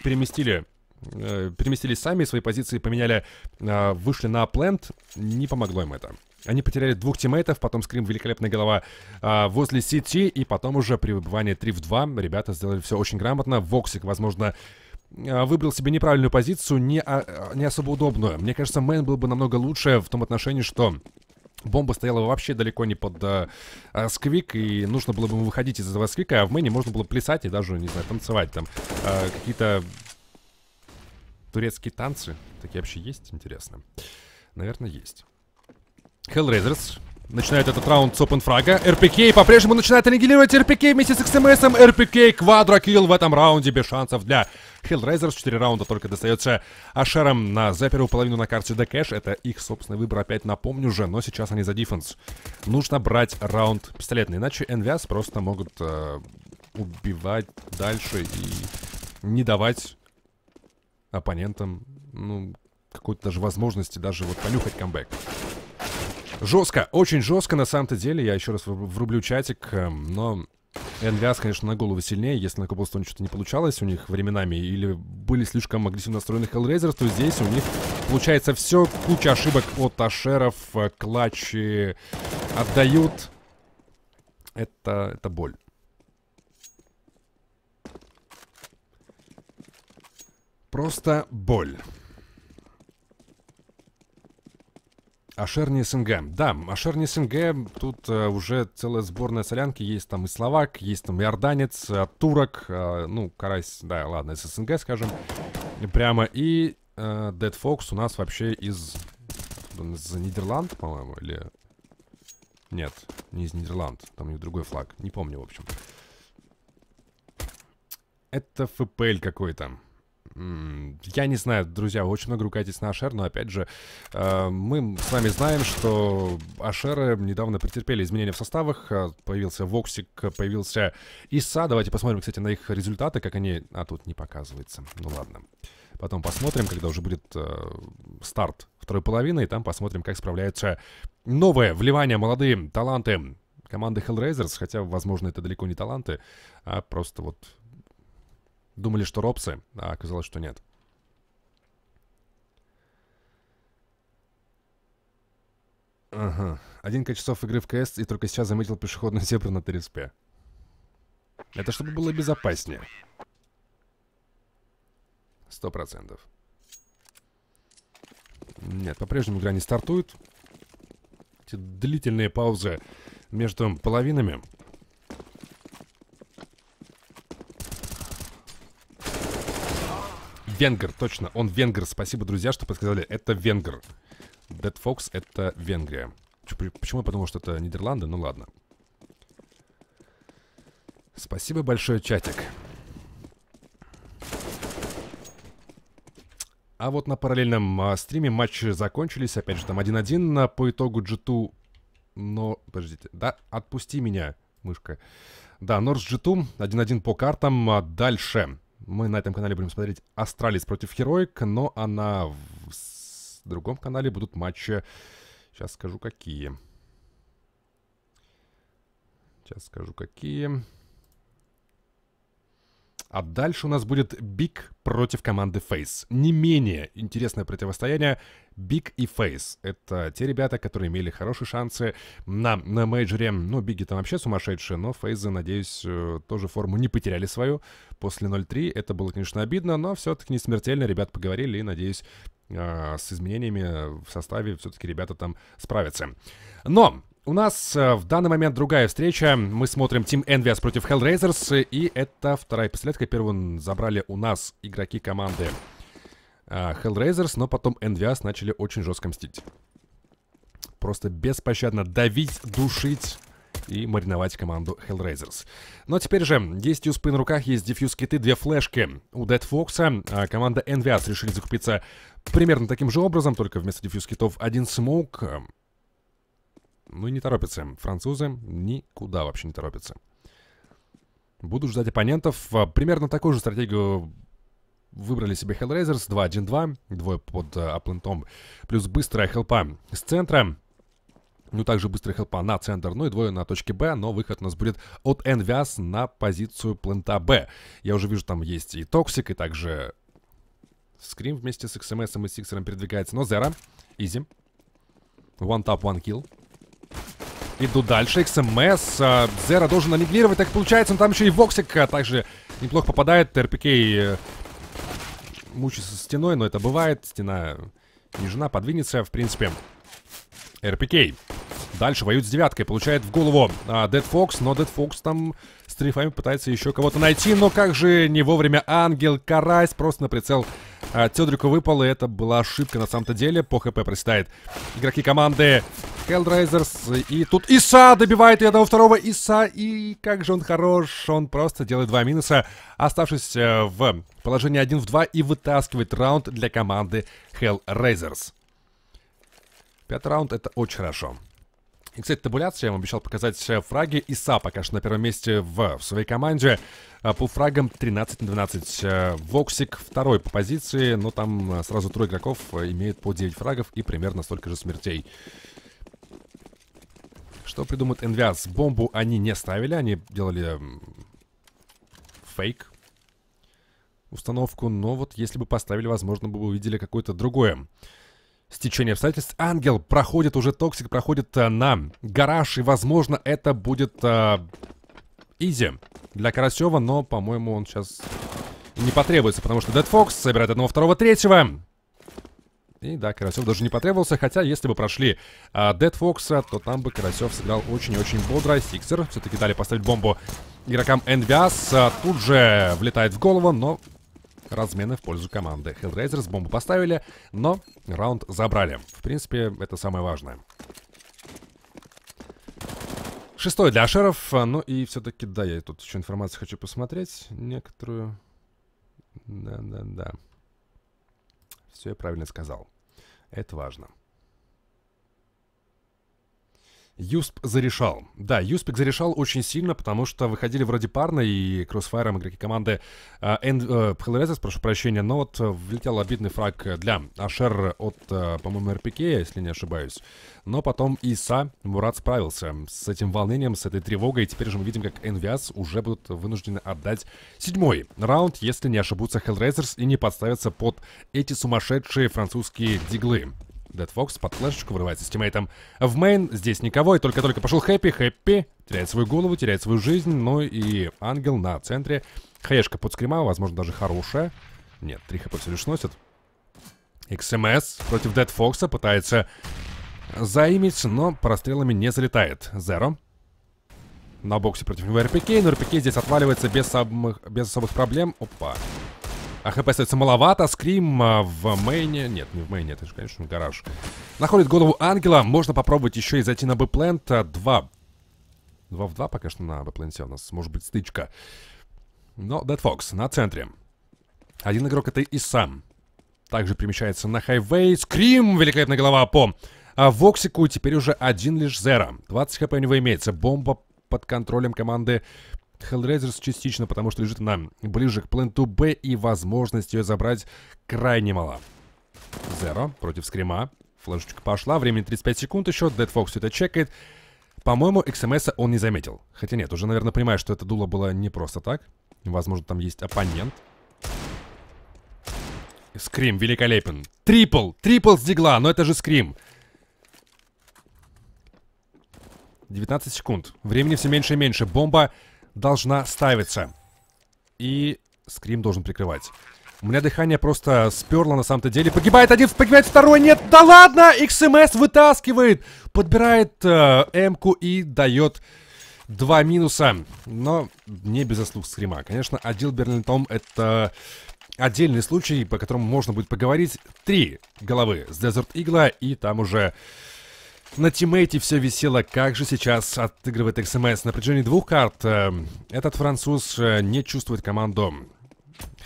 переместили э, переместились сами, свои позиции поменяли, э, вышли на плент, не помогло им это. Они потеряли двух тиммейтов, потом скрим великолепная голова а, возле сети, и потом уже при выбывании 3 в 2 ребята сделали все очень грамотно. Воксик, возможно, а, выбрал себе неправильную позицию, не, а, не особо удобную. Мне кажется, Мэн был бы намного лучше в том отношении, что Бомба стояла вообще далеко не под э, а, сквик, и нужно было бы выходить из этого сквика, а в мэне можно было плясать и даже, не знаю, танцевать там. Э, Какие-то турецкие танцы такие вообще есть, интересно? Наверное, есть. Hellraisers начинает этот раунд с опенфрага. РПК по-прежнему начинает аннигилировать РПК вместе с XMS. -ом. РПК квадрокилл в этом раунде без шансов для Hellraisers. Четыре раунда только достается Ашерам на за первую половину на карте Декэш. Это их собственный выбор, опять напомню же, но сейчас они за дефенс. Нужно брать раунд пистолетный, иначе NVS просто могут э, убивать дальше и не давать оппонентам, ну, какой-то даже возможности даже вот понюхать камбэк. Жестко, очень жестко на самом-то деле. Я еще раз врублю чатик, эм, но Энгаз, конечно, на голову сильнее. Если на Коблстоне что-то не получалось у них временами или были слишком агрессивно настроены Hellraisers, то здесь у них получается все. Куча ошибок от Ашеров, э, клатчи отдают. Это, это боль. Просто боль. Ашерни СНГ. Да, Ашерни СНГ, тут э, уже целая сборная солянки, есть там и словак, есть там и орданец, э, турок, э, ну, карась, да, ладно, из СНГ, скажем, прямо, и э, Dead Fox у нас вообще из, из Нидерланд, по-моему, или... Нет, не из Нидерланд, там у них другой флаг, не помню, в общем. Это ФПЛ какой-то. Я не знаю, друзья, вы очень много ругайтесь на Ашер, но опять же, э, мы с вами знаем, что Ашеры недавно претерпели изменения в составах. Э, появился Воксик, появился Иса. Давайте посмотрим, кстати, на их результаты, как они... А, тут не показывается. Ну ладно. Потом посмотрим, когда уже будет э, старт второй половины, и там посмотрим, как справляются новые вливания, молодые таланты команды Hellraisers, хотя, возможно, это далеко не таланты, а просто вот Думали, что робсы, а оказалось, что нет. Ага. Один-ка часов игры в КС и только сейчас заметил пешеходную зебру на 3 Это чтобы было безопаснее. Сто процентов. Нет, по-прежнему игра не стартует. Эти длительные паузы между половинами Венгер, точно, он венгер. Спасибо, друзья, что подсказали. Это венгер. Dead Fox — это Венгрия. Почему я подумал, что это Нидерланды? Ну ладно. Спасибо большое, чатик. А вот на параллельном а, стриме матчи закончились. Опять же, там 1-1 по итогу G2. Но, подождите, да, отпусти меня, мышка. Да, Норс G2, 1-1 по картам. А дальше. Мы на этом канале будем смотреть Астралис против Хероик, но она в другом канале будут матчи... Сейчас скажу, какие. Сейчас скажу, какие... А дальше у нас будет Биг против команды Фейс. Не менее интересное противостояние Биг и Фейс. Это те ребята, которые имели хорошие шансы на, на мейджоре. Ну, Биги там вообще сумасшедшие, но Фейзы, надеюсь, э, тоже форму не потеряли свою. После 0-3 это было, конечно, обидно, но все-таки не смертельно. Ребят поговорили и, надеюсь, э, с изменениями в составе все-таки ребята там справятся. Но у нас э, в данный момент другая встреча. Мы смотрим Team Envious против Hellraisers. И это вторая пистолетка. Первую забрали у нас игроки команды э, Hellraisers, но потом Envious начали очень жестко мстить. Просто беспощадно давить, душить и мариновать команду Hellraisers. Но теперь же есть юспы на руках, есть дефьюз киты, две флешки у Dead Fox. Э, команда Envious решили закупиться примерно таким же образом, только вместо дефьюз китов один смоук. Ну, и не торопятся. Французы никуда вообще не торопятся. Буду ждать оппонентов. А, примерно такую же стратегию выбрали себе Hellraisers. 2-1-2. Двое под аплентом. Э, плюс быстрая хелпа с центра. Ну, также быстрый хелпа на центр, ну и двое на точке Б, но выход у нас будет от Энвиас на позицию плента Б. Я уже вижу, там есть и Токсик, и также Скрим вместе с XMS и Сиксером передвигается, но Зера, изи. One tap, one kill. Иду дальше, XMS, эм а, Зера должен аннигилировать, так получается, но там еще и Воксик а также неплохо попадает, РПК э, мучится стеной, но это бывает, стена нежна, подвинется, в принципе, РПК. Дальше воюют с девяткой, получает в голову а, Dead Fox, но Dead Fox там стрейфами пытается еще кого-то найти, но как же не вовремя Ангел Карась просто на прицел а, Тедрику выпал, и это была ошибка на самом-то деле. По ХП проседает игроки команды Hellraisers. И тут Иса добивает и одного второго Иса. И как же он хорош. Он просто делает два минуса, оставшись э, в положении 1 в 2 и вытаскивает раунд для команды Hellraisers. Пятый раунд это очень хорошо. И, кстати, табуляция я вам обещал показать э, фраги. Иса пока что на первом месте в, в своей команде. А, по фрагам 13 на 12. Э, Воксик второй по позиции, но там э, сразу трое игроков имеют по 9 фрагов и примерно столько же смертей. Что придумает Энвиас? Бомбу они не ставили, они делали фейк установку, но вот если бы поставили, возможно, бы увидели какое-то другое стечение обстоятельств ангел проходит уже токсик, проходит э, на гараж, и, возможно, это будет э, изи для Карасева, но, по-моему, он сейчас не потребуется, потому что Dead Fox собирает одного, второго, третьего. И да, Карасев даже не потребовался, хотя если бы прошли э, Dead Fox, то там бы Карасев сыграл очень-очень и бодро. Сиксер все-таки дали поставить бомбу игрокам NVS. Э, тут же влетает в голову, но размены в пользу команды. Хедрейзерс бомбу поставили, но раунд забрали. В принципе, это самое важное. Шестой для Ашеров. Ну и все-таки, да, я тут еще информацию хочу посмотреть. Некоторую. Да-да-да. Все я правильно сказал. Это важно. Юсп зарешал. Да, Юспик зарешал очень сильно, потому что выходили вроде парно, и кроссфайром игроки команды uh, uh, прошу прощения, но вот э, влетел обидный фраг для Ашер от, uh, по-моему, РПК, если не ошибаюсь. Но потом Иса Мурат справился с этим волнением, с этой тревогой, и теперь же мы видим, как Энвиас уже будут вынуждены отдать седьмой раунд, если не ошибутся Hellraisers и не подставятся под эти сумасшедшие французские диглы. Дед Фокс под флешечку вырывается с тиммейтом в мейн. Здесь никого, и только-только пошел Хэппи. Хэппи теряет свою голову, теряет свою жизнь. Ну и Ангел на центре. Хаешка под скрима, возможно, даже хорошая. Нет, три хп все лишь носят. XMS эм против Дед Фокса пытается заимить, но прострелами не залетает. Зеро. На боксе против него РПК, но РПК здесь отваливается без, самых, без особых проблем. Опа. А хп остается маловато. Скрим а, в мейне... Нет, не в мейне, это же, конечно, гараж. Находит голову ангела. Можно попробовать еще и зайти на бэплент. А, два... Два в два пока что на бэпленте у нас. Может быть, стычка. Но Dead Фокс на центре. Один игрок это и сам. Также перемещается на хайвей. Скрим! Великолепная голова по а Воксику. Теперь уже один лишь Зера. 20 хп у него имеется. Бомба под контролем команды Hellraisers частично, потому что лежит нам ближе к Plan 2B и возможность ее забрать крайне мало. Зеро против Скрима. Флешечка пошла, времени 35 секунд еще, Dead Fox все это чекает. По-моему, XMS -а эм он не заметил. Хотя нет, уже, наверное, понимает, что это дуло было не просто так. Возможно, там есть оппонент. Скрим великолепен. Трипл! Трипл с дигла, но это же скрим. 19 секунд. Времени все меньше и меньше. Бомба должна ставиться. И скрим должен прикрывать. У меня дыхание просто сперло на самом-то деле. Погибает один, погибает второй. Нет, да ладно! XMS эм вытаскивает. Подбирает э, м и дает два минуса. Но не без заслуг скрима. Конечно, Адил Берлинтом это отдельный случай, по которому можно будет поговорить. Три головы с Desert Игла и там уже... На тиммейте все висело, как же сейчас отыгрывает ХМС. Эм На протяжении двух карт э, этот француз э, не чувствует команду.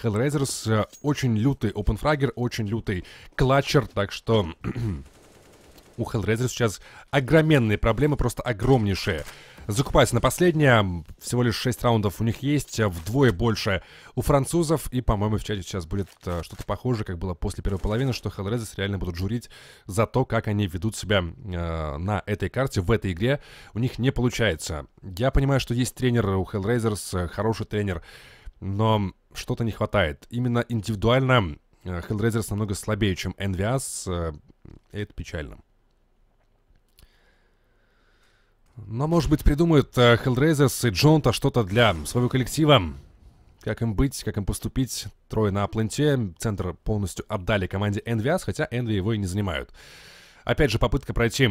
Hellraisers э, очень лютый, Опенфрагер очень лютый, клатчер, так что у Hellraiser сейчас огроменные проблемы, просто огромнейшие закупаются на последнее. Всего лишь 6 раундов у них есть, э, вдвое больше у французов. И, по-моему, в чате сейчас будет э, что-то похожее, как было после первой половины, что Hellraisers реально будут журить за то, как они ведут себя э, на этой карте, в этой игре. У них не получается. Я понимаю, что есть тренер у Hellraisers, э, хороший тренер, но что-то не хватает. Именно индивидуально э, Hellraisers намного слабее, чем Envias. Это печально. Но, может быть, придумают э, Hellraisers и Джонта что-то для своего коллектива. Как им быть, как им поступить. Трое на Апленте. Центр полностью отдали команде Envias, хотя Envy его и не занимают. Опять же, попытка пройти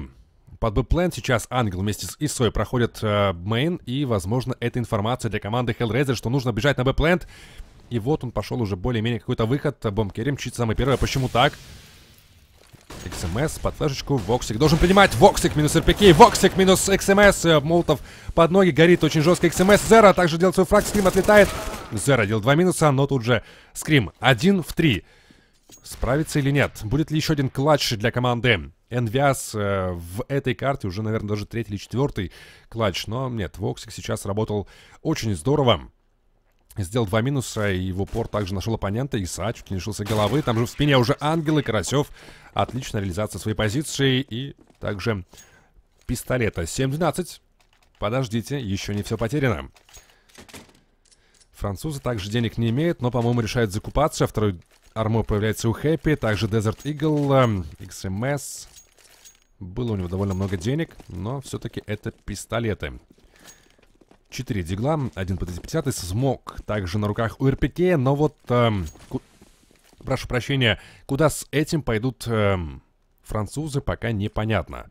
под б сейчас Ангел вместе с Исой проходит э, мейн, и, возможно, это информация для команды Hellraiser, что нужно бежать на б И вот он пошел уже более-менее какой-то выход. Бомб чуть самый первый. А почему так? XMS под флешечку. Воксик должен принимать. Воксик минус РПК. Воксик минус XMS. Э, Молотов под ноги. Горит очень жестко XMS. Зера также делает свой фраг. Скрим отлетает. Зера делал два минуса, но тут же Скрим. Один в три. Справится или нет? Будет ли еще один клатч для команды Энвиас э, в этой карте? Уже, наверное, даже третий или четвертый клатч. Но нет, Воксик сейчас работал очень здорово. Сделал два минуса, и в упор также нашел оппонента. Иса чуть не лишился головы. Там же в спине уже ангелы. Карасев. Отличная реализация своей позиции. И также пистолета. 7-12. Подождите, еще не все потеряно. Французы также денег не имеют, но, по-моему, решают закупаться. Второй армой появляется у Хэппи. Также Desert Eagle, эм, XMS. Было у него довольно много денег, но все-таки это пистолеты. 4 дигла, 1 50 смог также на руках у РПК, но вот, эм, ку... прошу прощения, куда с этим пойдут эм, французы, пока непонятно.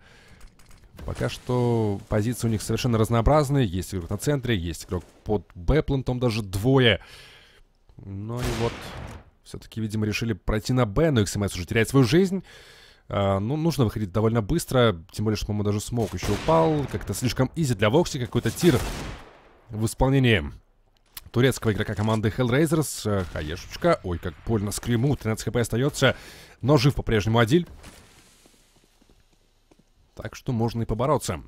Пока что позиции у них совершенно разнообразные, есть игрок на центре, есть игрок под Бэплантом, даже двое. Ну и вот, все-таки, видимо, решили пройти на Б, но XMS эм уже теряет свою жизнь. Uh, ну, нужно выходить довольно быстро, тем более, что, по-моему, даже смог еще упал. Как-то слишком изи для Вокси, какой-то тир в исполнении турецкого игрока команды Hellraisers. Э, хаешечка. Ой, как больно скриму. 13 хп остается. Но жив по-прежнему Адиль. Так что можно и побороться.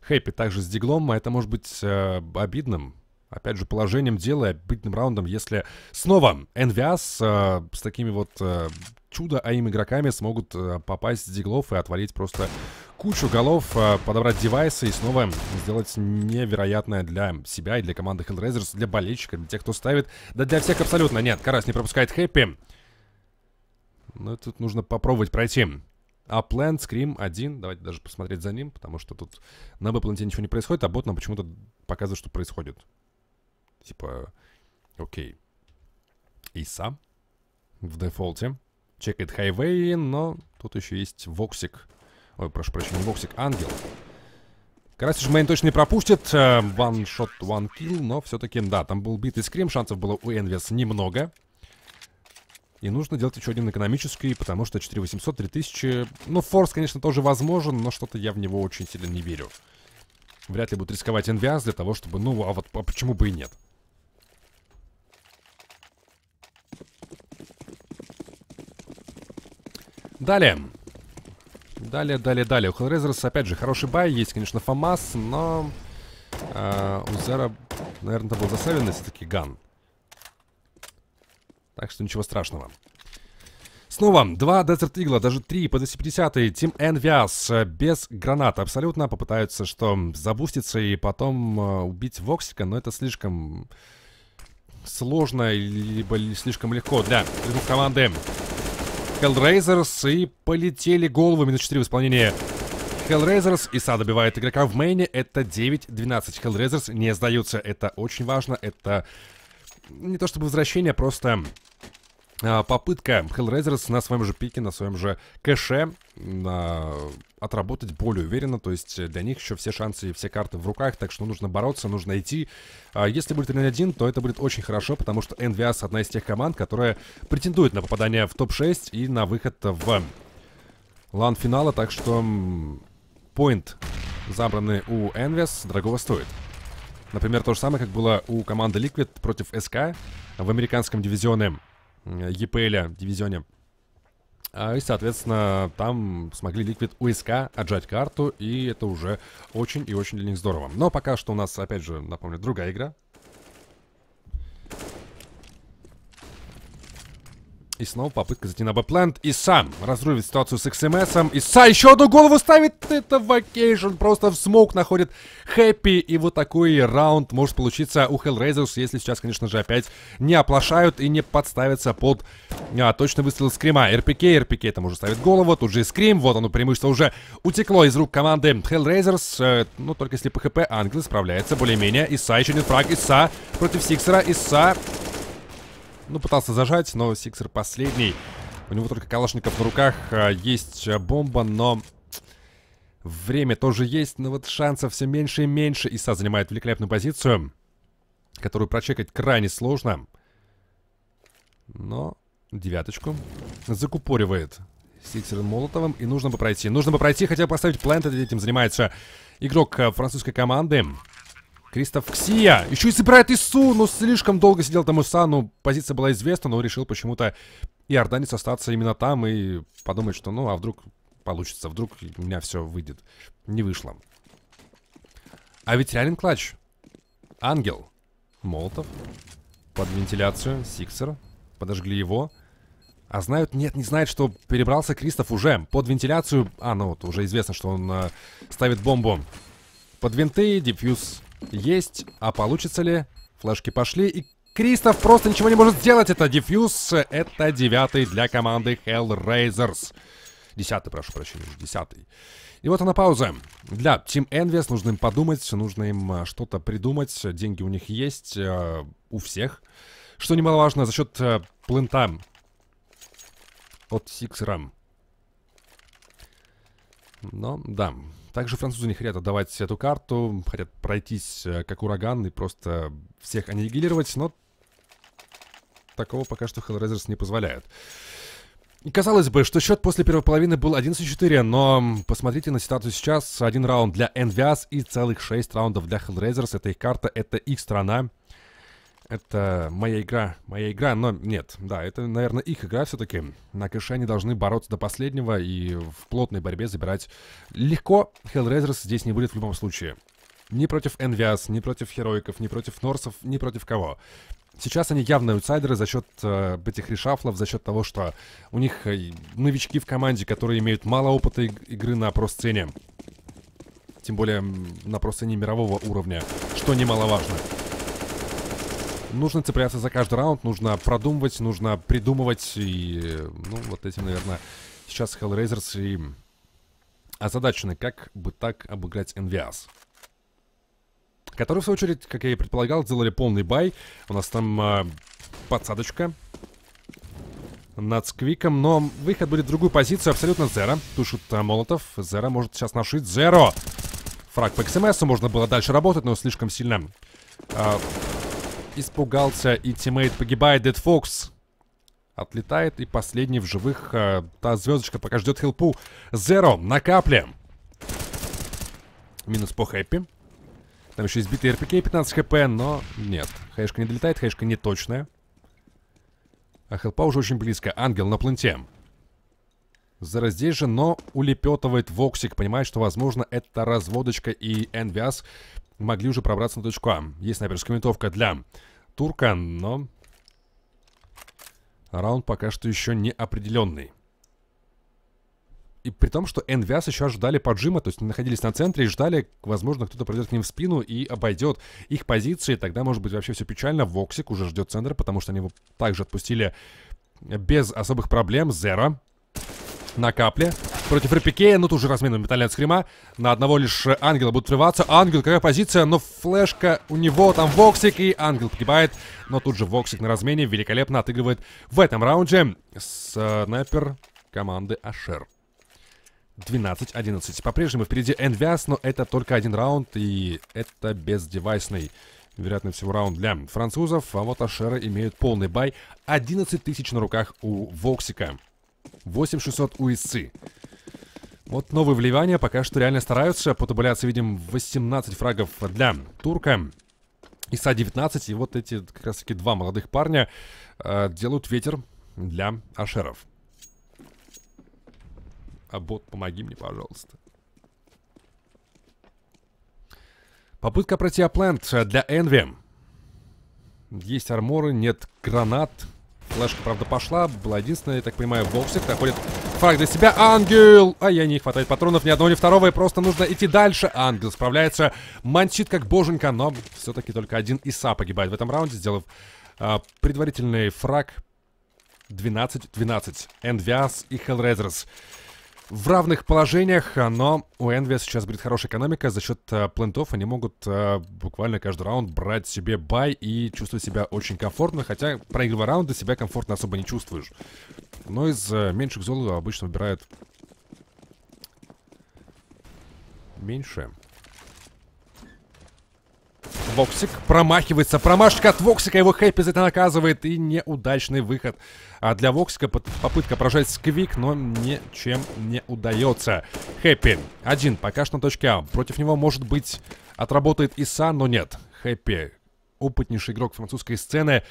Хэппи также с диглом, а это может быть э, обидным. Опять же, положением дела и обидным раундом, если снова Энвиас э, с такими вот э, чудо-аим игроками смогут э, попасть с диглов и отвалить просто кучу голов, э, подобрать девайсы и снова сделать невероятное для себя и для команды Hellraisers, для болельщиков, для тех, кто ставит. Да для всех абсолютно. Нет, Карас не пропускает Хэппи. Но ну, тут нужно попробовать пройти. а Апланд, Скрим один Давайте даже посмотреть за ним, потому что тут на Б-планете ничего не происходит, а бот нам почему-то показывает, что происходит. Типа, окей. Иса в дефолте. Чекает хайвей, но тут еще есть Воксик. Ой, прошу прощения, не боксик, ангел. Карасиш мейн точно не пропустит. Э, shot, one kill, но все-таки, да, там был битый скрим, шансов было у Энвис немного. И нужно делать еще один экономический, потому что 4800, 3000... Ну, форс, конечно, тоже возможен, но что-то я в него очень сильно не верю. Вряд ли будут рисковать NVS для того, чтобы... Ну, а вот а почему бы и нет? Далее. Далее, далее, далее. У Хеллрейзерс, опять же, хороший бай. Есть, конечно, Фамас, но... Э, у Зера, наверное, это был засавленный все-таки ган. Так что ничего страшного. Снова два Desert Eagle, даже три по 250 Тим Envias без гранат абсолютно попытаются что забуститься и потом э, убить Воксика, но это слишком сложно либо слишком легко для двух команды Hellraisers и полетели головы минус 4 в исполнении Hellraisers. Иса добивает игрока в мейне. Это 9-12. Hellraisers не сдаются. Это очень важно. Это не то чтобы возвращение, а просто а, попытка Hellraisers на своем же пике, на своем же кэше э, отработать более уверенно. То есть э, для них еще все шансы и все карты в руках, так что нужно бороться, нужно идти. А, если будет 1-1, то это будет очень хорошо, потому что NVS одна из тех команд, которая претендует на попадание в топ-6 и на выход в лан финала. Так что поинт забранный у NVS дорогого стоит. Например, то же самое, как было у команды Liquid против СК в американском дивизионе Э, ЕПЛ, дивизионе. А, и, соответственно, там смогли Liquid УСК отжать карту, и это уже очень и очень для них здорово. Но пока что у нас, опять же, напомню, другая игра И снова попытка зайти на Бэплэнд. И сам разрубит ситуацию с XMS. Эм и Са еще одну голову ставит. Это вакейшн Просто в смоук находит Хэппи. И вот такой раунд может получиться у Hellraisers, если сейчас, конечно же, опять не оплошают и не подставятся под а, точный выстрел скрима. РПК, РПК там уже ставит голову. Тут же и скрим. Вот оно, преимущество уже утекло из рук команды Hellraisers. Э, ну, только если по ХП Ангел справляется более-менее. и СА еще один фраг. и СА против Сиксера. и СА ну, пытался зажать, но Сиксер последний. У него только калашников на руках. А, есть а, бомба, но... Время тоже есть, но вот шансов все меньше и меньше. Иса занимает великолепную позицию, которую прочекать крайне сложно. Но девяточку закупоривает Сиксер Молотовым. И нужно бы пройти. Нужно бы пройти, хотя бы поставить плент. Этим занимается игрок а, французской команды. Кристоф Ксия. Еще и собирает Ису, но слишком долго сидел там Исану. Позиция была известна, но решил почему-то иорданец остаться именно там и подумать, что ну, а вдруг получится, вдруг у меня все выйдет. Не вышло. А ведь реален клатч. Ангел. Молотов. Под вентиляцию. Сиксер. Подожгли его. А знают, нет, не знает, что перебрался Кристоф уже под вентиляцию. А, ну вот, уже известно, что он э, ставит бомбу под винты, диффьюз есть. А получится ли? Флешки пошли. И Кристоф просто ничего не может сделать. Это дефьюз. Это девятый для команды Hellraisers. Десятый, прошу прощения. Десятый. И вот она пауза. Для Team Envies нужно им подумать, нужно им а, что-то придумать. Деньги у них есть, э, у всех. Что немаловажно, за счет э, а, плента от Сиксера. Но, да, также французы не хотят отдавать эту карту, хотят пройтись э, как ураган и просто всех аннигилировать, но такого пока что Hellraisers не позволяют. И казалось бы, что счет после первой половины был 11-4, но посмотрите на ситуацию сейчас. Один раунд для Envias и целых 6 раундов для Hellraisers. Это их карта, это их страна. Это моя игра, моя игра, но нет, да, это, наверное, их игра все-таки. На кэше они должны бороться до последнего и в плотной борьбе забирать легко. Hellraisers здесь не будет в любом случае. Ни против Envias, ни против Хероиков, ни против Норсов, ни против кого. Сейчас они явно аутсайдеры за счет э, этих решафлов, за счет того, что у них э, новички в команде, которые имеют мало опыта иг игры на про-сцене. Тем более на про-сцене мирового уровня, что немаловажно нужно цепляться за каждый раунд, нужно продумывать, нужно придумывать. И, ну, вот этим, наверное, сейчас Hellraisers и озадачены, как бы так обыграть NVAS. Которые, в свою очередь, как я и предполагал, сделали полный бай. У нас там э, подсадочка над Сквиком, но выход будет в другую позицию, абсолютно Зера. Тушит э, Молотов, Зера может сейчас нашить. Зеро! Фраг по КСМС, эм можно было дальше работать, но слишком сильно э, испугался, и тиммейт погибает. Дед Фокс отлетает, и последний в живых. Э, та звездочка пока ждет хилпу. Зеро на капле. Минус по хэппи. Там еще избитый РПК 15 хп, но нет. Хэшка не долетает, хэшка не точная. А хелпа уже очень близко. Ангел на планте. Зара здесь же, но улепетывает Воксик. Понимает, что, возможно, это разводочка и Энвиас могли уже пробраться на точку А. Есть снайперская винтовка для турка, но... Раунд пока что еще не определенный. И при том, что Энвиас еще ожидали поджима, то есть находились на центре и ждали, возможно, кто-то придет к ним в спину и обойдет их позиции. Тогда, может быть, вообще все печально. Воксик уже ждет центр, потому что они его также отпустили без особых проблем. Зера на капле. Против Рапикея, ну тут же размена металлят скрима. На одного лишь ангела будет срываться. Ангел, какая позиция, но флешка у него, там Воксик, и ангел погибает. Но тут же Воксик на размене великолепно отыгрывает в этом раунде снайпер команды Ашер. 12-11. По-прежнему впереди Энвиас, но это только один раунд, и это бездевайсный вероятно всего, раунд для французов, а вот Ашеры имеют полный бай. 11 тысяч на руках у Воксика. 8600 USC. Вот новые вливания пока что реально стараются. По табуляции видим 18 фрагов для турка. ИСа 19. И вот эти как раз таки два молодых парня э, делают ветер для ашеров. А бот, помоги мне, пожалуйста. Попытка пройти аплент э, для Энви. Есть арморы, нет гранат. Флешка, правда, пошла. Была единственная, я так понимаю, боксик. Находит фраг для себя. Ангел! А я не хватает патронов ни одного, ни второго. И просто нужно идти дальше. Ангел справляется. Манчит как боженька, но все-таки только один Иса погибает в этом раунде, сделав а, предварительный фраг 12-12. Энвиас и Хеллрейзерс в равных положениях, а, но у Энви сейчас будет хорошая экономика. За счет э, плентов они могут э, буквально каждый раунд брать себе бай и чувствовать себя очень комфортно. Хотя, проигрывая раунды, себя комфортно особо не чувствуешь. Но из э, меньших зол обычно выбирают меньше. Воксик промахивается. Промашка от Воксика. Его Хэппи за это наказывает. И неудачный выход. А для Воксика попытка прожать Сквик, но ничем не удается. Хэппи. Один. Пока что на точке А. Против него, может быть, отработает Иса, но нет. Хэппи. Опытнейший игрок французской сцены.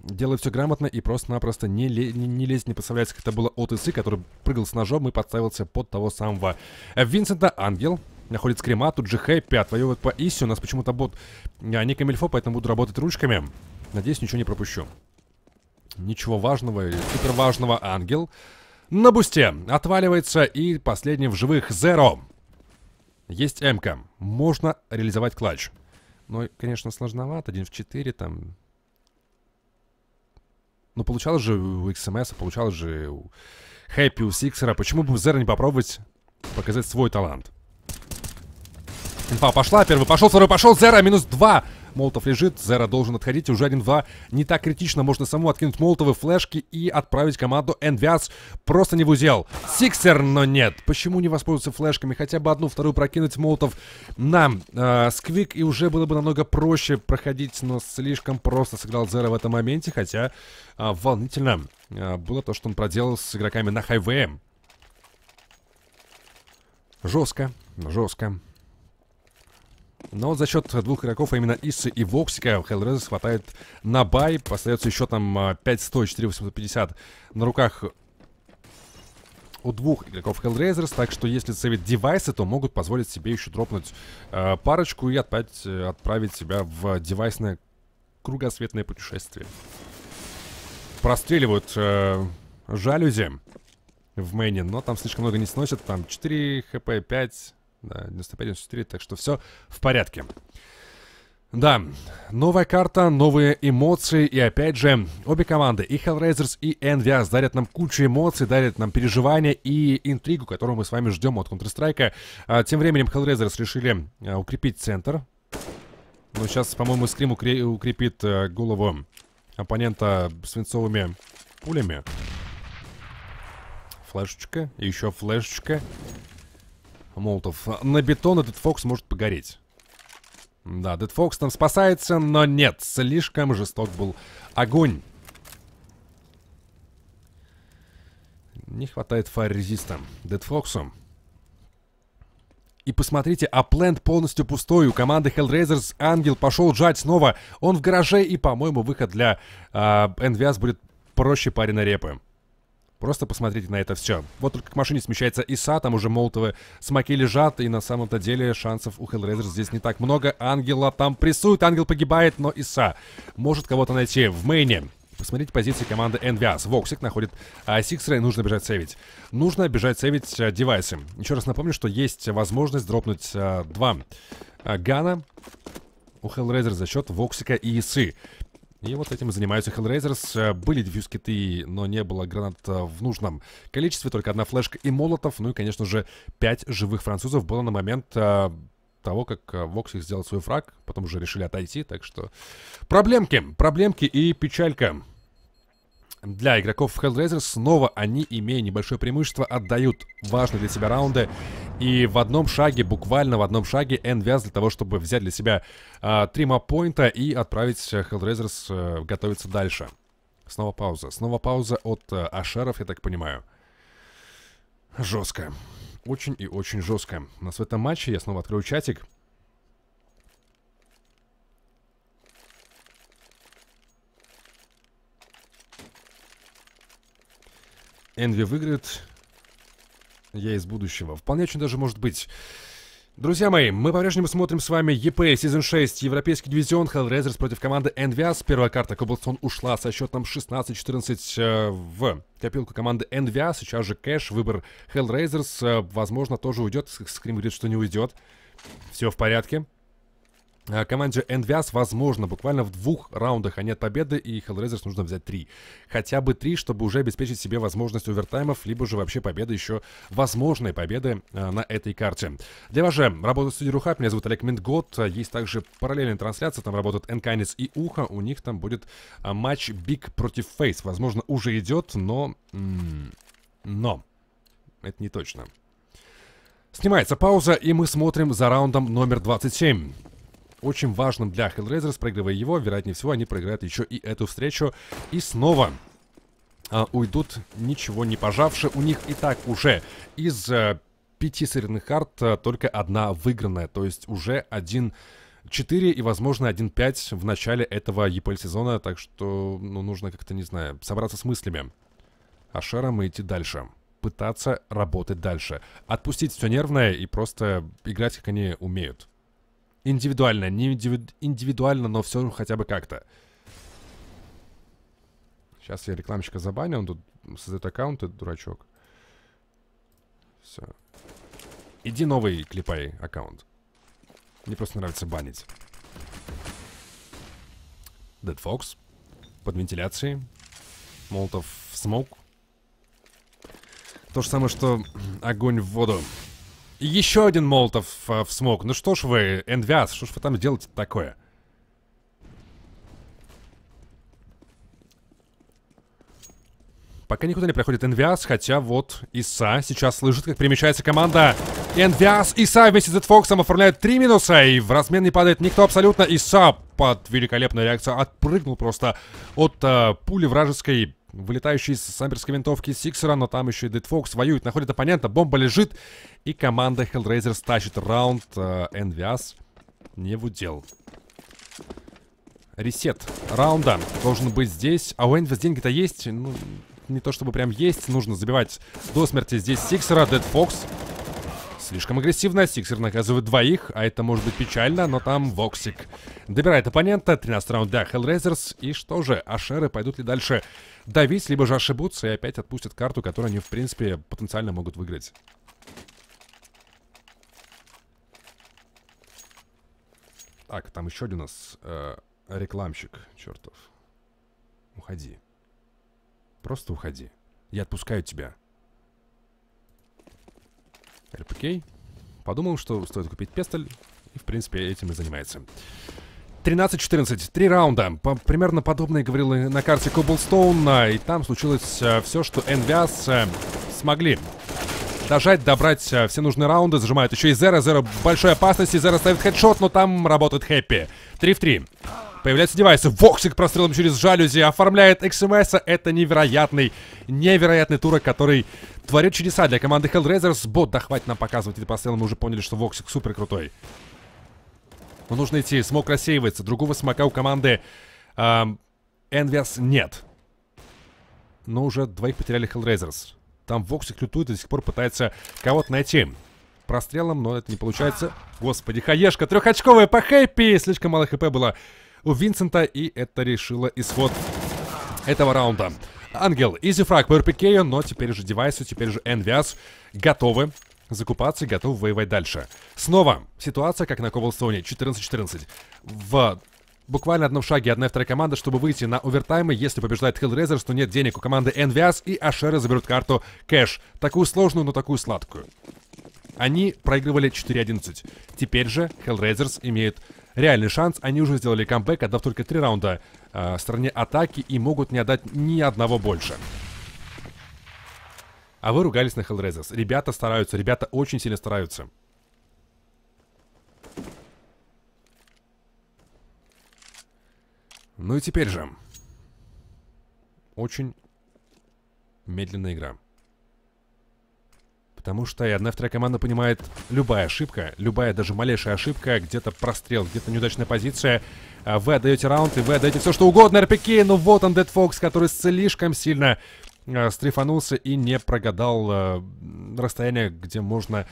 Делает все грамотно и просто-напросто не, не, не лезет, не подставляется, как это было от Исы, который прыгал с ножом и подставился под того самого Винсента Ангел. Находит скрима, тут же хэппи, отвоевывает а по иси. У нас почему-то бот а не камильфо, поэтому буду работать ручками. Надеюсь, ничего не пропущу. Ничего важного или супер важного. А ангел на бусте отваливается и последний в живых Зеро. Есть МК, Можно реализовать клатч. Но, ну конечно, сложновато. Один в четыре там... Но получалось же у XMS, эм получалось же у Хэппи, у Сиксера. Почему бы Зеро не попробовать показать свой талант? Инфа пошла, первый пошел, второй пошел, Зера минус два, Молотов лежит, Зера должен отходить, уже один два Не так критично, можно саму откинуть Молотовы, флешки и отправить команду Энвиас просто не в узел. Сиксер, но нет. Почему не воспользоваться флешками? Хотя бы одну, вторую прокинуть Молотов на э, Сквик, и уже было бы намного проще проходить, но слишком просто сыграл Зера в этом моменте, хотя э, волнительно э, было то, что он проделал с игроками на хайвее. Жестко, жестко. Но за счет двух игроков, а именно Иссы и Воксика, Хеллрейзер хватает на бай. Остается еще там 500, а, 4850 на руках у двух игроков Hellraisers, так что если цевит девайсы, то могут позволить себе еще дропнуть э, парочку и опять э, отправить себя в девайсное кругосветное путешествие. Простреливают э, жалюзи в мейне, но там слишком много не сносят, там 4 хп, 5... Да, 95-94, так что все в порядке. Да, новая карта, новые эмоции, и опять же, обе команды, и Hellraisers, и Envias, дарят нам кучу эмоций, дарят нам переживания и интригу, которую мы с вами ждем от Counter-Strike. А, тем временем Hellraisers решили а, укрепить центр. Ну, сейчас, по-моему, Скрим укре укрепит а, голову оппонента свинцовыми пулями. Флешечка, еще флешечка. Молотов. На бетон этот Фокс может погореть. Да, Дед Фокс там спасается, но нет, слишком жесток был огонь. Не хватает файр резиста Дед Фоксу. И посмотрите, а плент полностью пустой. У команды Hellraisers Ангел пошел жать снова. Он в гараже, и, по-моему, выход для э, а, NVS будет проще пари на репы. Просто посмотрите на это все. Вот только к машине смещается Иса, там уже Молотовы смоки лежат, и на самом-то деле шансов у Hellraiser здесь не так много. Ангела там прессует, Ангел погибает, но Иса может кого-то найти в мейне. Посмотрите позиции команды NVAS. Воксик находит а, Сиксера, нужно бежать сейвить. Нужно бежать сейвить а, девайсы. Еще раз напомню, что есть возможность дропнуть а, два а, гана у Hellraiser за счет Воксика и Исы. И вот этим и занимаются Hellraisers. Э, были дефьюз-киты, но не было гранат э, в нужном количестве. Только одна флешка и молотов. Ну и, конечно же, пять живых французов было на момент а, того, как Воксик сделал свой фраг. Потом уже решили отойти, так что... Проблемки! Проблемки и печалька. Для игроков Hellraiser снова они, имея небольшое преимущество, отдают важные для себя раунды и в одном шаге, буквально в одном шаге, Энвяз для того, чтобы взять для себя э, три маппоинта и отправить э, Hellraisers э, готовиться дальше. Снова пауза. Снова пауза от э, Ашеров, я так понимаю. Жестко. Очень и очень жестко. У нас в этом матче, я снова открою чатик. Энви выиграет я из будущего. Вполне очень даже может быть. Друзья мои, мы по-прежнему смотрим с вами ЕП Сезон 6, Европейский дивизион, Hellraisers против команды NVS. Первая карта Коблстон ушла со счетом 16-14 э, в копилку команды NVS. Сейчас же кэш, выбор Hellraisers, э, возможно, тоже уйдет. Скрим говорит, что не уйдет. Все в порядке. Э, команде Envias возможно буквально в двух раундах они от победы, и Hellraisers нужно взять три. Хотя бы три, чтобы уже обеспечить себе возможность овертаймов, либо же вообще победы еще возможной победы э, на этой карте. Для вас же работает студия Рухаб, меня зовут Олег Мингот, есть также параллельная трансляция, там работают Энкайнец и Уха, у них там будет э, матч Биг против Фейс, возможно уже идет, но... Но... Это не точно. Снимается пауза, и мы смотрим за раундом номер 27 очень важным для Hellraisers. Проигрывая его, вероятнее всего, они проиграют еще и эту встречу. И снова а, уйдут, ничего не пожавши. У них и так уже из а, пяти сырных карт а, только одна выигранная. То есть уже один... 4 и, возможно, 1-5 в начале этого EPL сезона, так что, ну, нужно как-то, не знаю, собраться с мыслями. А шаром и идти дальше. Пытаться работать дальше. Отпустить все нервное и просто играть, как они умеют. Индивидуально, не индиви... индивидуально, но все хотя бы как-то. Сейчас я рекламщика забаню, он тут создает аккаунт, этот дурачок. Все. Иди новый клипай аккаунт. Мне просто нравится банить. Dead Fox. Под вентиляцией. Молотов в То же самое, что огонь в воду. Еще один Молотов э, в смог. Ну что ж вы, Энвиас, что ж вы там делаете такое? Пока никуда не приходит Энвиас, хотя вот Иса сейчас слышит, как перемещается команда. Энвиас, Иса вместе с Зетфоксом оформляет три минуса, и в размен не падает никто абсолютно. Иса под великолепную реакцию отпрыгнул просто от э, пули вражеской вылетающий из самберской винтовки Сиксера, но там еще и Дэдфокс воюет, находит оппонента, бомба лежит, и команда Hellraiser стащит раунд. Энвиас не в удел. Ресет раунда должен быть здесь, а у Энвиас деньги-то есть, ну, не то чтобы прям есть, нужно забивать до смерти здесь Сиксера, Дэдфокс. Слишком агрессивно, Сиксер наказывает двоих, а это может быть печально, но там Воксик. Добирает оппонента, 13 раунд для Hellraisers, и что же, Ашеры пойдут ли дальше? давить, либо же ошибутся и опять отпустят карту, которую они, в принципе, потенциально могут выиграть. Так, там еще один у нас э, рекламщик, чертов. Уходи. Просто уходи. Я отпускаю тебя. РПК. Подумал, что стоит купить пестоль. И, в принципе, этим и занимается. 13-14, три раунда. По примерно подобное говорил на карте Коблстоун, а, и там случилось э, а, все, что Энвиас э, смогли дожать, добрать э, все нужные раунды. Зажимают еще и Зера. Зера большой опасности. Зера ставит хедшот, но там работает Хэппи. 3 в 3. Появляются девайсы. Воксик прострелом через жалюзи. Оформляет XMS. -а. Это невероятный, невероятный турок, который творит чудеса для команды Hellraisers. Бот, да хватит нам показывать эти прострелы. Мы уже поняли, что Воксик супер крутой. Но нужно идти. Смог рассеивается. Другого смока у команды эм, нет. Но уже двоих потеряли Hellraisers. Там Воксик лютует и до сих пор пытается кого-то найти. Прострелом, но это не получается. Господи, хаешка, трехочковая по хэппи! Слишком мало хп было у Винсента, и это решило исход этого раунда. Ангел, изи фраг по РПК, но теперь же девайсу, теперь же NVS готовы закупаться и готов воевать дальше. Снова ситуация, как на Ковал 14-14. В буквально одном шаге одна и вторая команда, чтобы выйти на овертаймы. Если побеждает Hellraiser, то нет денег у команды Envias, и Ашеры заберут карту кэш. Такую сложную, но такую сладкую. Они проигрывали 4-11. Теперь же Hellraisers имеют реальный шанс. Они уже сделали камбэк, отдав только три раунда э, стороне атаки и могут не отдать ни одного больше. А вы ругались на Hellraisers. Ребята стараются, ребята очень сильно стараются. Ну и теперь же. Очень медленная игра. Потому что и одна, и вторая команда понимает любая ошибка, любая даже малейшая ошибка, где-то прострел, где-то неудачная позиция. А вы отдаете раунд, и вы отдаете все, что угодно, РПК. Ну вот он, Дед Фокс, который слишком сильно Э, стрифанулся и не прогадал э, расстояние, где можно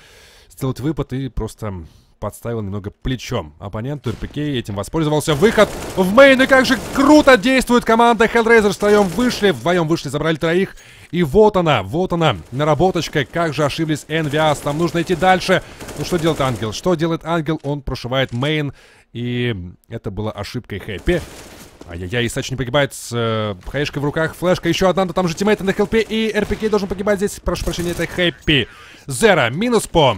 сделать выпад и просто подставил немного плечом оппоненту. РПК этим воспользовался. Выход в мейн. И как же круто действует команда Hellraiser. Втроем вышли, вдвоем вышли, забрали троих. И вот она, вот она, наработочка. Как же ошиблись Envias. Нам нужно идти дальше. Ну что делает Ангел? Что делает Ангел? Он прошивает мейн. И это была ошибкой Хэппи. Ай-яй-яй, Исачи не погибает с э, хаешкой в руках, флешка, еще одна, но там же тиммейты на хелпе, и РПК должен погибать здесь, прошу прощения, это Хэппи. Зера, минус по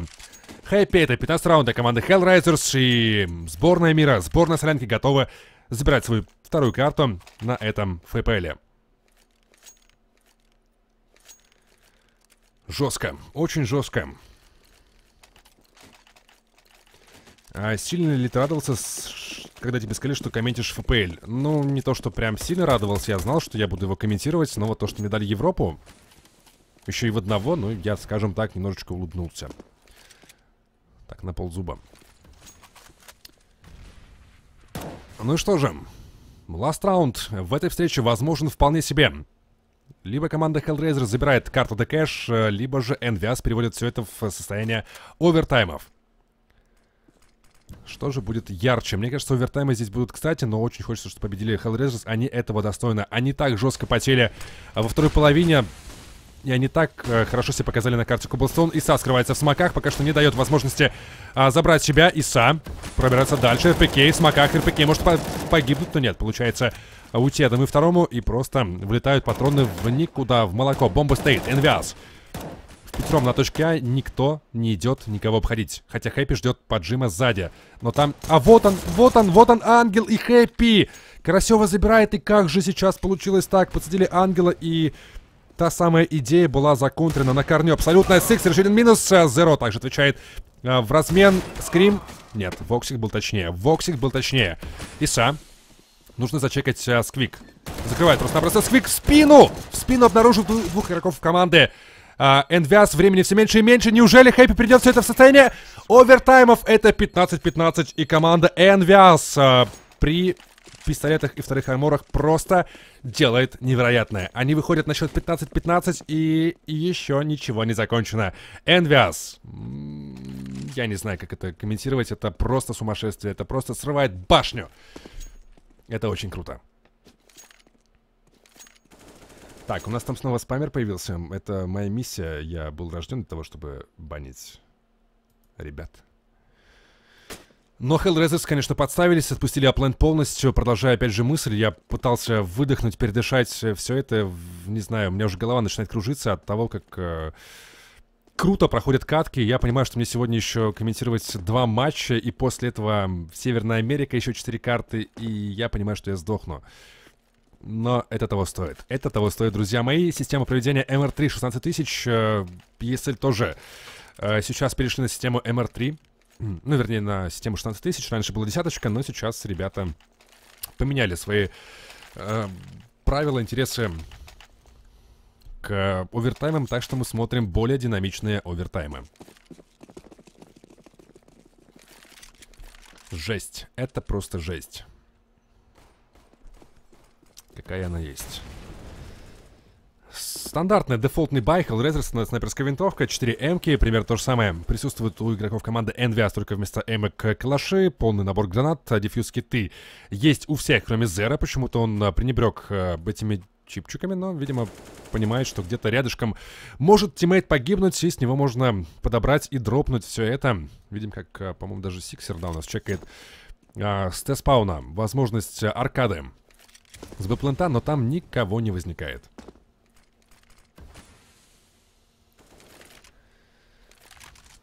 Хэппи, это 15 раунда команды Hellraisers, и сборная мира, сборная солянки готова забирать свою вторую карту на этом ФПЛе. Жестко, очень жестко. А сильно ли ты радовался, когда тебе сказали, что комментишь FPL. Ну, не то, что прям сильно радовался, я знал, что я буду его комментировать, но вот то, что мне дали Европу, еще и в одного, ну, я, скажем так, немножечко улыбнулся. Так, на ползуба. Ну и что же, last раунд в этой встрече возможен вполне себе. Либо команда Hellraiser забирает карту The Cash, либо же Envias переводит все это в состояние овертаймов. Что же будет ярче? Мне кажется, овертаймы здесь будут кстати, но очень хочется, чтобы победили Hellraisers. Они этого достойны. Они так жестко потели а, во второй половине. И они так э, хорошо себя показали на карте Кублстоун. Иса скрывается в смоках, пока что не дает возможности э, забрать себя. Иса пробирается дальше. РПК в смоках. РПК может по погибнуть, но нет. Получается а, уйти одному и второму. И просто влетают патроны в никуда, в молоко. Бомба стоит. Энвиас. Петром на точке А никто не идет никого обходить. Хотя Хэппи ждет поджима сзади. Но там... А вот он, вот он, вот он, Ангел и Хэппи! Карасева забирает, и как же сейчас получилось так? Подсадили Ангела и... Та самая идея была законтрена на корню. Абсолютная Сикс, решили минус. Э, зеро также отвечает э, в размен. Скрим. Нет, Воксик был точнее. Воксик был точнее. Иса. Нужно зачекать э, Сквик. Закрывает просто-напросто Сквик в спину! В спину обнаружил двух игроков команды. А, времени все меньше и меньше. Неужели Хэппи придет все это в состояние овертаймов? Это 15-15 и команда Энвиас а, при пистолетах и вторых арморах просто делает невероятное. Они выходят на счет 15-15 и еще ничего не закончено. Энвиас. Я не знаю, как это комментировать. Это просто сумасшествие. Это просто срывает башню. Это очень круто. Так, у нас там снова спамер появился. Это моя миссия. Я был рожден для того, чтобы банить ребят. Но Hellraisers, конечно, подставились, отпустили Аплен полностью, продолжая опять же мысль. Я пытался выдохнуть, передышать все это. Не знаю, у меня уже голова начинает кружиться от того, как э, круто проходят катки. Я понимаю, что мне сегодня еще комментировать два матча, и после этого Северная Америка, еще четыре карты, и я понимаю, что я сдохну но это того стоит. Это того стоит, друзья мои. Система проведения MR3 16000, э, PSL тоже. Э, сейчас перешли на систему MR3. Ну, вернее, на систему 16 тысяч. Раньше была десяточка, но сейчас ребята поменяли свои э, правила, интересы к овертаймам, так что мы смотрим более динамичные овертаймы. Жесть. Это просто жесть какая она есть. Стандартная дефолтный байхл, резерсная снайперская винтовка, 4 эмки, примерно то же самое. Присутствует у игроков команды Envias, только вместо эмок калаши, полный набор гранат, а дефьюз киты. Есть у всех, кроме Зера, почему-то он а, пренебрег а, этими чипчиками, но, видимо, понимает, что где-то рядышком может тиммейт погибнуть, и с него можно подобрать и дропнуть все это. Видим, как, по-моему, даже Сиксер, да, у нас чекает э, с Т-спауна возможность аркады с б но там никого не возникает.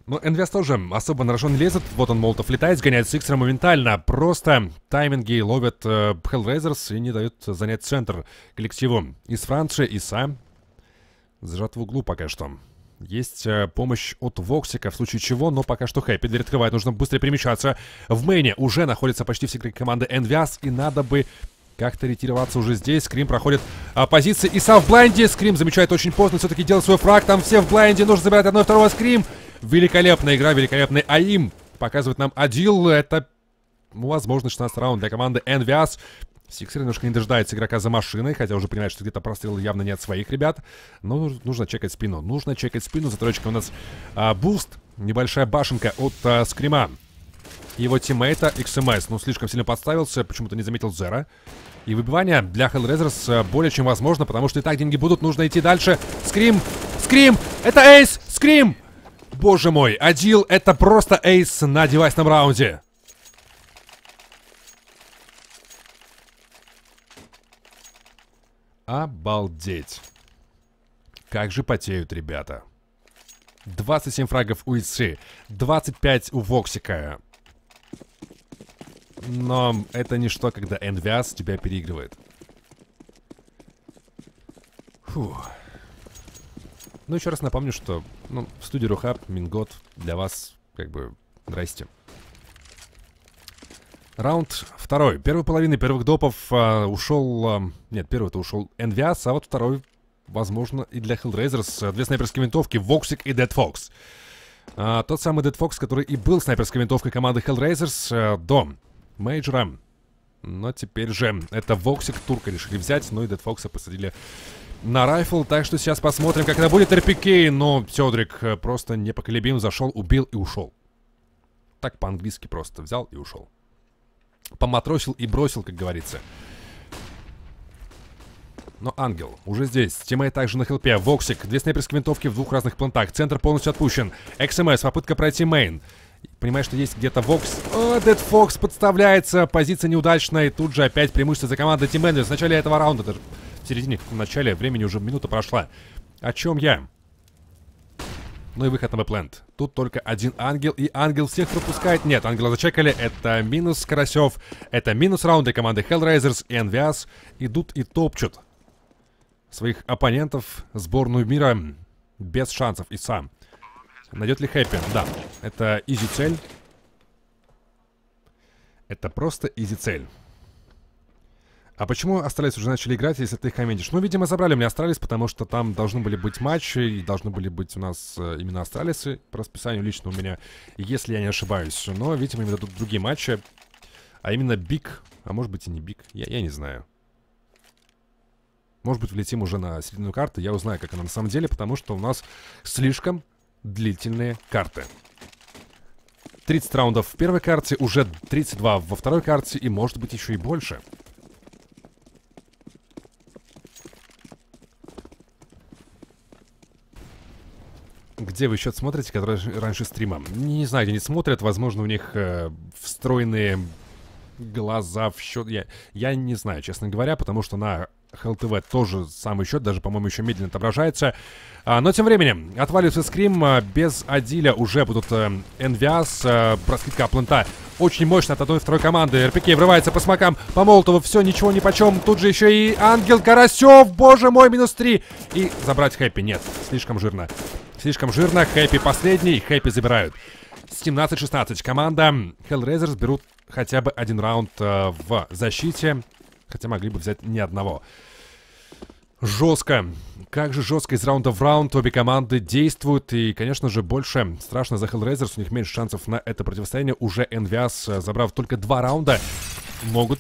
Ну, Энвиас тоже особо на рожон лезет. Вот он, Молотов летает, сгоняет Сиксера моментально. Просто тайминги ловят э, и не дают занять центр коллективу из Франции, и а. сам зажат в углу пока что. Есть э, помощь от Воксика, в случае чего, но пока что Хэппи дверь открывает, нужно быстро перемещаться. В мейне уже находится почти все команды Энвиас, и надо бы как-то ретироваться уже здесь. Скрим проходит а, позиции и сам в блайнде. Скрим замечает очень поздно. Все-таки делает свой фраг. Там все в блайнде. Нужно забирать одного второго Скрим. Великолепная игра, великолепный аим. Показывает нам Адил. Это, ну, возможно, 16 раунд для команды Envias. Сиксер немножко не дожидается игрока за машиной, хотя уже понимает, что где-то прострелы явно не от своих ребят. Но нужно чекать спину. Нужно чекать спину. За троечкой у нас а, буст. Небольшая башенка от а, Скрима его тиммейта XMS. Ну, слишком сильно подставился, почему-то не заметил Зера. И выбивание для Hellraisers э, более чем возможно, потому что и так деньги будут, нужно идти дальше. Скрим! Скрим! Это эйс! Скрим! Боже мой, Адил это просто эйс на девайсном раунде. Обалдеть. Как же потеют ребята. 27 фрагов у Ицы, 25 у Воксика, но это ничто, когда Энвиас тебя переигрывает. Фух. Ну, еще раз напомню, что ну, в студии Рухаб, Мингот для вас, как бы, здрасте. Раунд второй. Первой половины первых допов а, ушел... А, нет, первый-то ушел Энвиас, а вот второй, возможно, и для Hellraisers. Две снайперские винтовки, Воксик и Дед Фокс. А, тот самый Дед Фокс, который и был снайперской винтовкой команды Hellraisers. А, дом. Мейджора. Но теперь же это Воксик Турка решили взять, ну и Дедфокса посадили на райфл. Так что сейчас посмотрим, как это будет РПК. Но Седрик э, просто непоколебим зашел, убил и ушел. Так по-английски просто взял и ушел. Поматросил и бросил, как говорится. Но Ангел уже здесь. Тиммейт также на хелпе. Воксик. Две снайперские винтовки в двух разных плантах. Центр полностью отпущен. XMS. Эм попытка пройти мейн. Понимаешь, что есть где-то Вокс. О, Дед Фокс подставляется. Позиция неудачная. И тут же опять преимущество за командой Team Enders. В начале этого раунда. Даже в середине, в начале времени уже минута прошла. О чем я? Ну и выход на бэплент. Тут только один ангел, и ангел всех пропускает. Нет, ангела зачекали. Это минус Карасев. Это минус раунды команды Hellraisers и NVS. Идут и топчут своих оппонентов, сборную мира, без шансов и сам. Найдет ли Хэппи? Да. Это изи цель. Это просто изи цель. А почему Астралис уже начали играть, если ты их комментишь? Ну, видимо, забрали мне Астралис, потому что там должны были быть матчи, и должны были быть у нас э, именно Астралисы по расписанию лично у меня, если я не ошибаюсь. Но, видимо, им тут другие матчи, а именно Биг, а может быть и не Биг, я, я не знаю. Может быть, влетим уже на середину карты, я узнаю, как она на самом деле, потому что у нас слишком длительные карты. 30 раундов в первой карте, уже 32 во второй карте и может быть еще и больше. Где вы счет смотрите, который раньше стрима? Не знаю, где они смотрят. Возможно, у них э, встроенные глаза в счет. Я, я не знаю, честно говоря, потому что на HLTV тоже самый счет, даже, по-моему, еще медленно отображается. А, но тем временем, отваливается скрим, а, без Адиля уже будут э, Энвиас, э, проскидка плента. Очень мощно от одной и второй команды. РПК врывается по смокам, по Молотову, все, ничего ни почем. Тут же еще и Ангел Карасев, боже мой, минус 3. И забрать Хэппи, нет, слишком жирно. Слишком жирно, Хэппи последний, Хэппи забирают. 17-16. Команда Hellraisers берут хотя бы один раунд э, в защите хотя могли бы взять ни одного. Жестко. Как же жестко из раунда в раунд обе команды действуют. И, конечно же, больше страшно за Hellraisers. У них меньше шансов на это противостояние. Уже NVS, э, забрав только два раунда, могут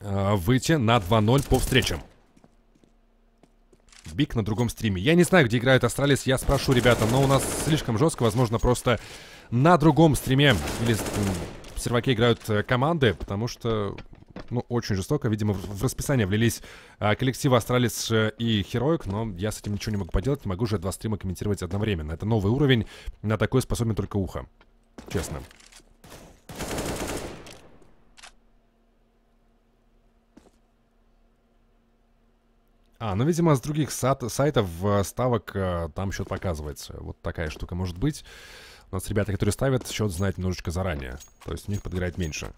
э, выйти на 2-0 по встречам. Биг на другом стриме. Я не знаю, где играют Астралис, я спрошу, ребята, но у нас слишком жестко, возможно, просто на другом стриме или в серваке играют э, команды, потому что ну, очень жестоко. Видимо, в, в расписание влились а, коллективы Астралис э, и Хероик, но я с этим ничего не могу поделать, не могу же два стрима комментировать одновременно. Это новый уровень, на такой способен только ухо. Честно. А, ну, видимо, с других сайтов э, ставок э, там счет показывается. Вот такая штука может быть. У нас ребята, которые ставят, счет знают немножечко заранее. То есть у них подгорает меньше.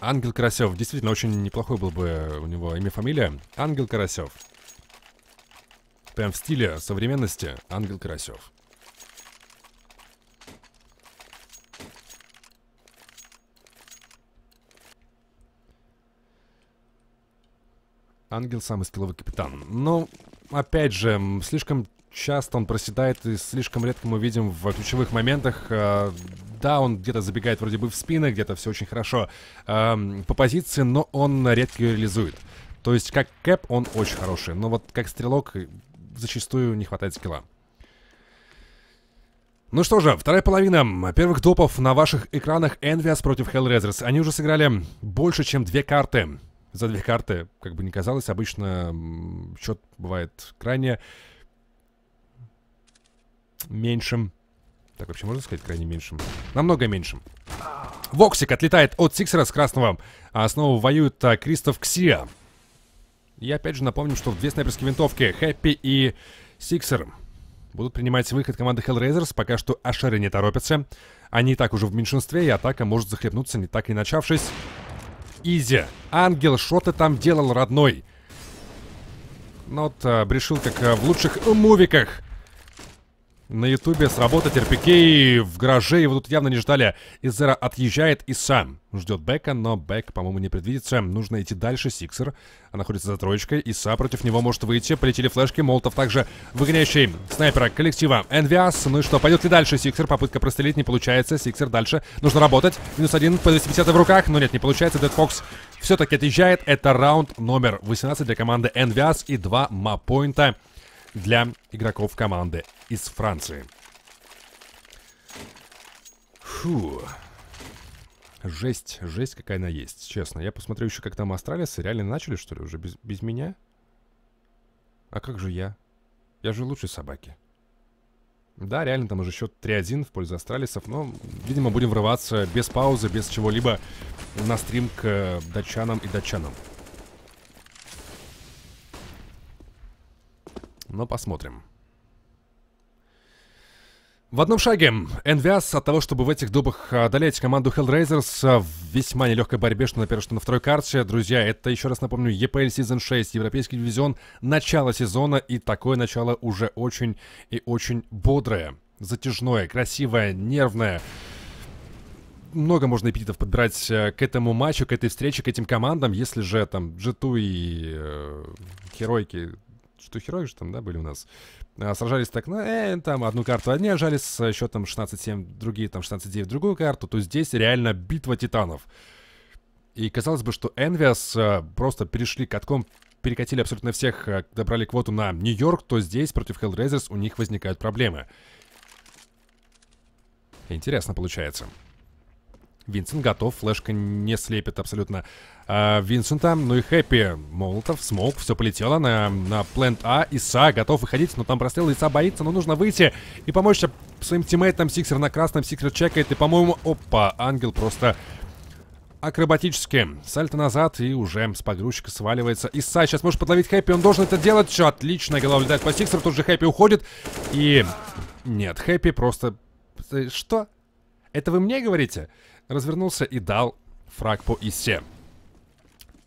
Ангел Карасев. Действительно, очень неплохой был бы у него имя-фамилия. Ангел Карасев. Прям в стиле современности Ангел Карасев. Ангел самый скилловый капитан. Но, опять же, слишком часто он проседает, и слишком редко мы видим в ключевых моментах. Э, да, он где-то забегает вроде бы в спины, где-то все очень хорошо эм, по позиции, но он редко ее реализует. То есть как кэп он очень хороший, но вот как стрелок э, зачастую не хватает скилла. Ну что же, вторая половина первых допов на ваших экранах Envious против Hellraisers. Они уже сыграли больше, чем две карты. За две карты, как бы не казалось, обычно счет бывает крайне меньшим. Так вообще можно сказать крайне меньшим? Намного меньшим. Воксик отлетает от Сиксера с красного. А снова воюет а, Кристоф Ксия. И опять же напомним, что две снайперские винтовки, Хэппи и Сиксер, будут принимать выход команды Hellraisers. Пока что Ашеры не торопятся. Они и так уже в меньшинстве, и атака может захлебнуться, не так и начавшись. Изи. Ангел, что ты там делал, родной? Ну вот, а, решил, как а, в лучших мувиках на ютубе с работы терпикей в гараже. Его тут явно не ждали. Изера отъезжает и сам ждет Бека, но Бек, по-моему, не предвидится. Нужно идти дальше. Сиксер находится за троечкой. Иса против него может выйти. Полетели флешки. Молотов также выгоняющий снайпера коллектива Энвиас. Ну и что, пойдет ли дальше Сиксер? Попытка прострелить не получается. Сиксер дальше. Нужно работать. Минус один, по 250 в руках. Но нет, не получается. Дэдфокс все-таки отъезжает. Это раунд номер 18 для команды Энвиас и два маппоинта для игроков команды из Франции. Фу. Жесть, жесть какая она есть, честно. Я посмотрю еще, как там Астралисы. Реально начали, что ли, уже без, без меня? А как же я? Я же лучше собаки. Да, реально, там уже счет 3-1 в пользу астралисов, но, видимо, будем врываться без паузы, без чего-либо на стрим к э, датчанам и датчанам. Но ну, посмотрим. В одном шаге, Envias а от того, чтобы в этих дубах одолеть команду Hellraisers в весьма нелегкой борьбе, что на первой, что на второй карте. Друзья, это, еще раз напомню, EPL Season 6, Европейский дивизион, начало сезона, и такое начало уже очень и очень бодрое, затяжное, красивое, нервное. Много можно эпитетов подбирать э, к этому матчу, к этой встрече, к этим командам, если же там G2 и э, Херойки что херови же там, да, были у нас. А, сражались так, ну, э, там одну карту одни жали с счетом 16-7, другие там 16-9 другую карту. То здесь реально битва титанов. И казалось бы, что Энвиас а, просто перешли катком, перекатили абсолютно всех, а, добрали квоту на Нью-Йорк, то здесь против Hellraisers у них возникают проблемы. Интересно получается. Винсент готов, флешка не слепит абсолютно э, Винсента. Ну и Хэппи, Молотов, Смоук, все полетело на, на плент А. Иса готов выходить, но там прострел, Иса боится, но нужно выйти и помочь своим тиммейтам. Сиксер на красном, Сиксер чекает и, по-моему, опа, Ангел просто акробатически. Сальто назад и уже с погрузчика сваливается. Иса сейчас может подловить Хэппи, он должен это делать. Все, отлично, голова влетает по Сиксеру, тут же Хэппи уходит. И... Нет, Хэппи просто... «Э, что? Это вы мне говорите? развернулся и дал фраг по ИСе.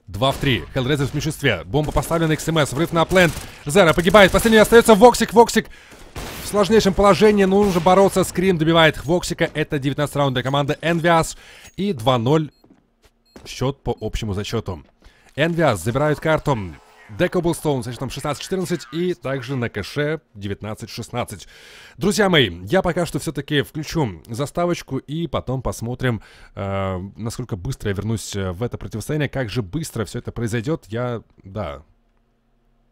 2 в 3. Хеллрейзер в меньшинстве. Бомба поставлена, ХМС. Эм Врыв на плент. Зера погибает. Последний остается Воксик. Воксик в сложнейшем положении. Нужно бороться. Скрим добивает Воксика. Это 19 раунд для команды Envias. И 2-0 счет по общему зачету. Envias забирают карту. Deckable Stone со там 16-14 и также на кэше 19-16. Друзья мои, я пока что все-таки включу заставочку и потом посмотрим, э, насколько быстро я вернусь э, в это противостояние, как же быстро все это произойдет. Я, да,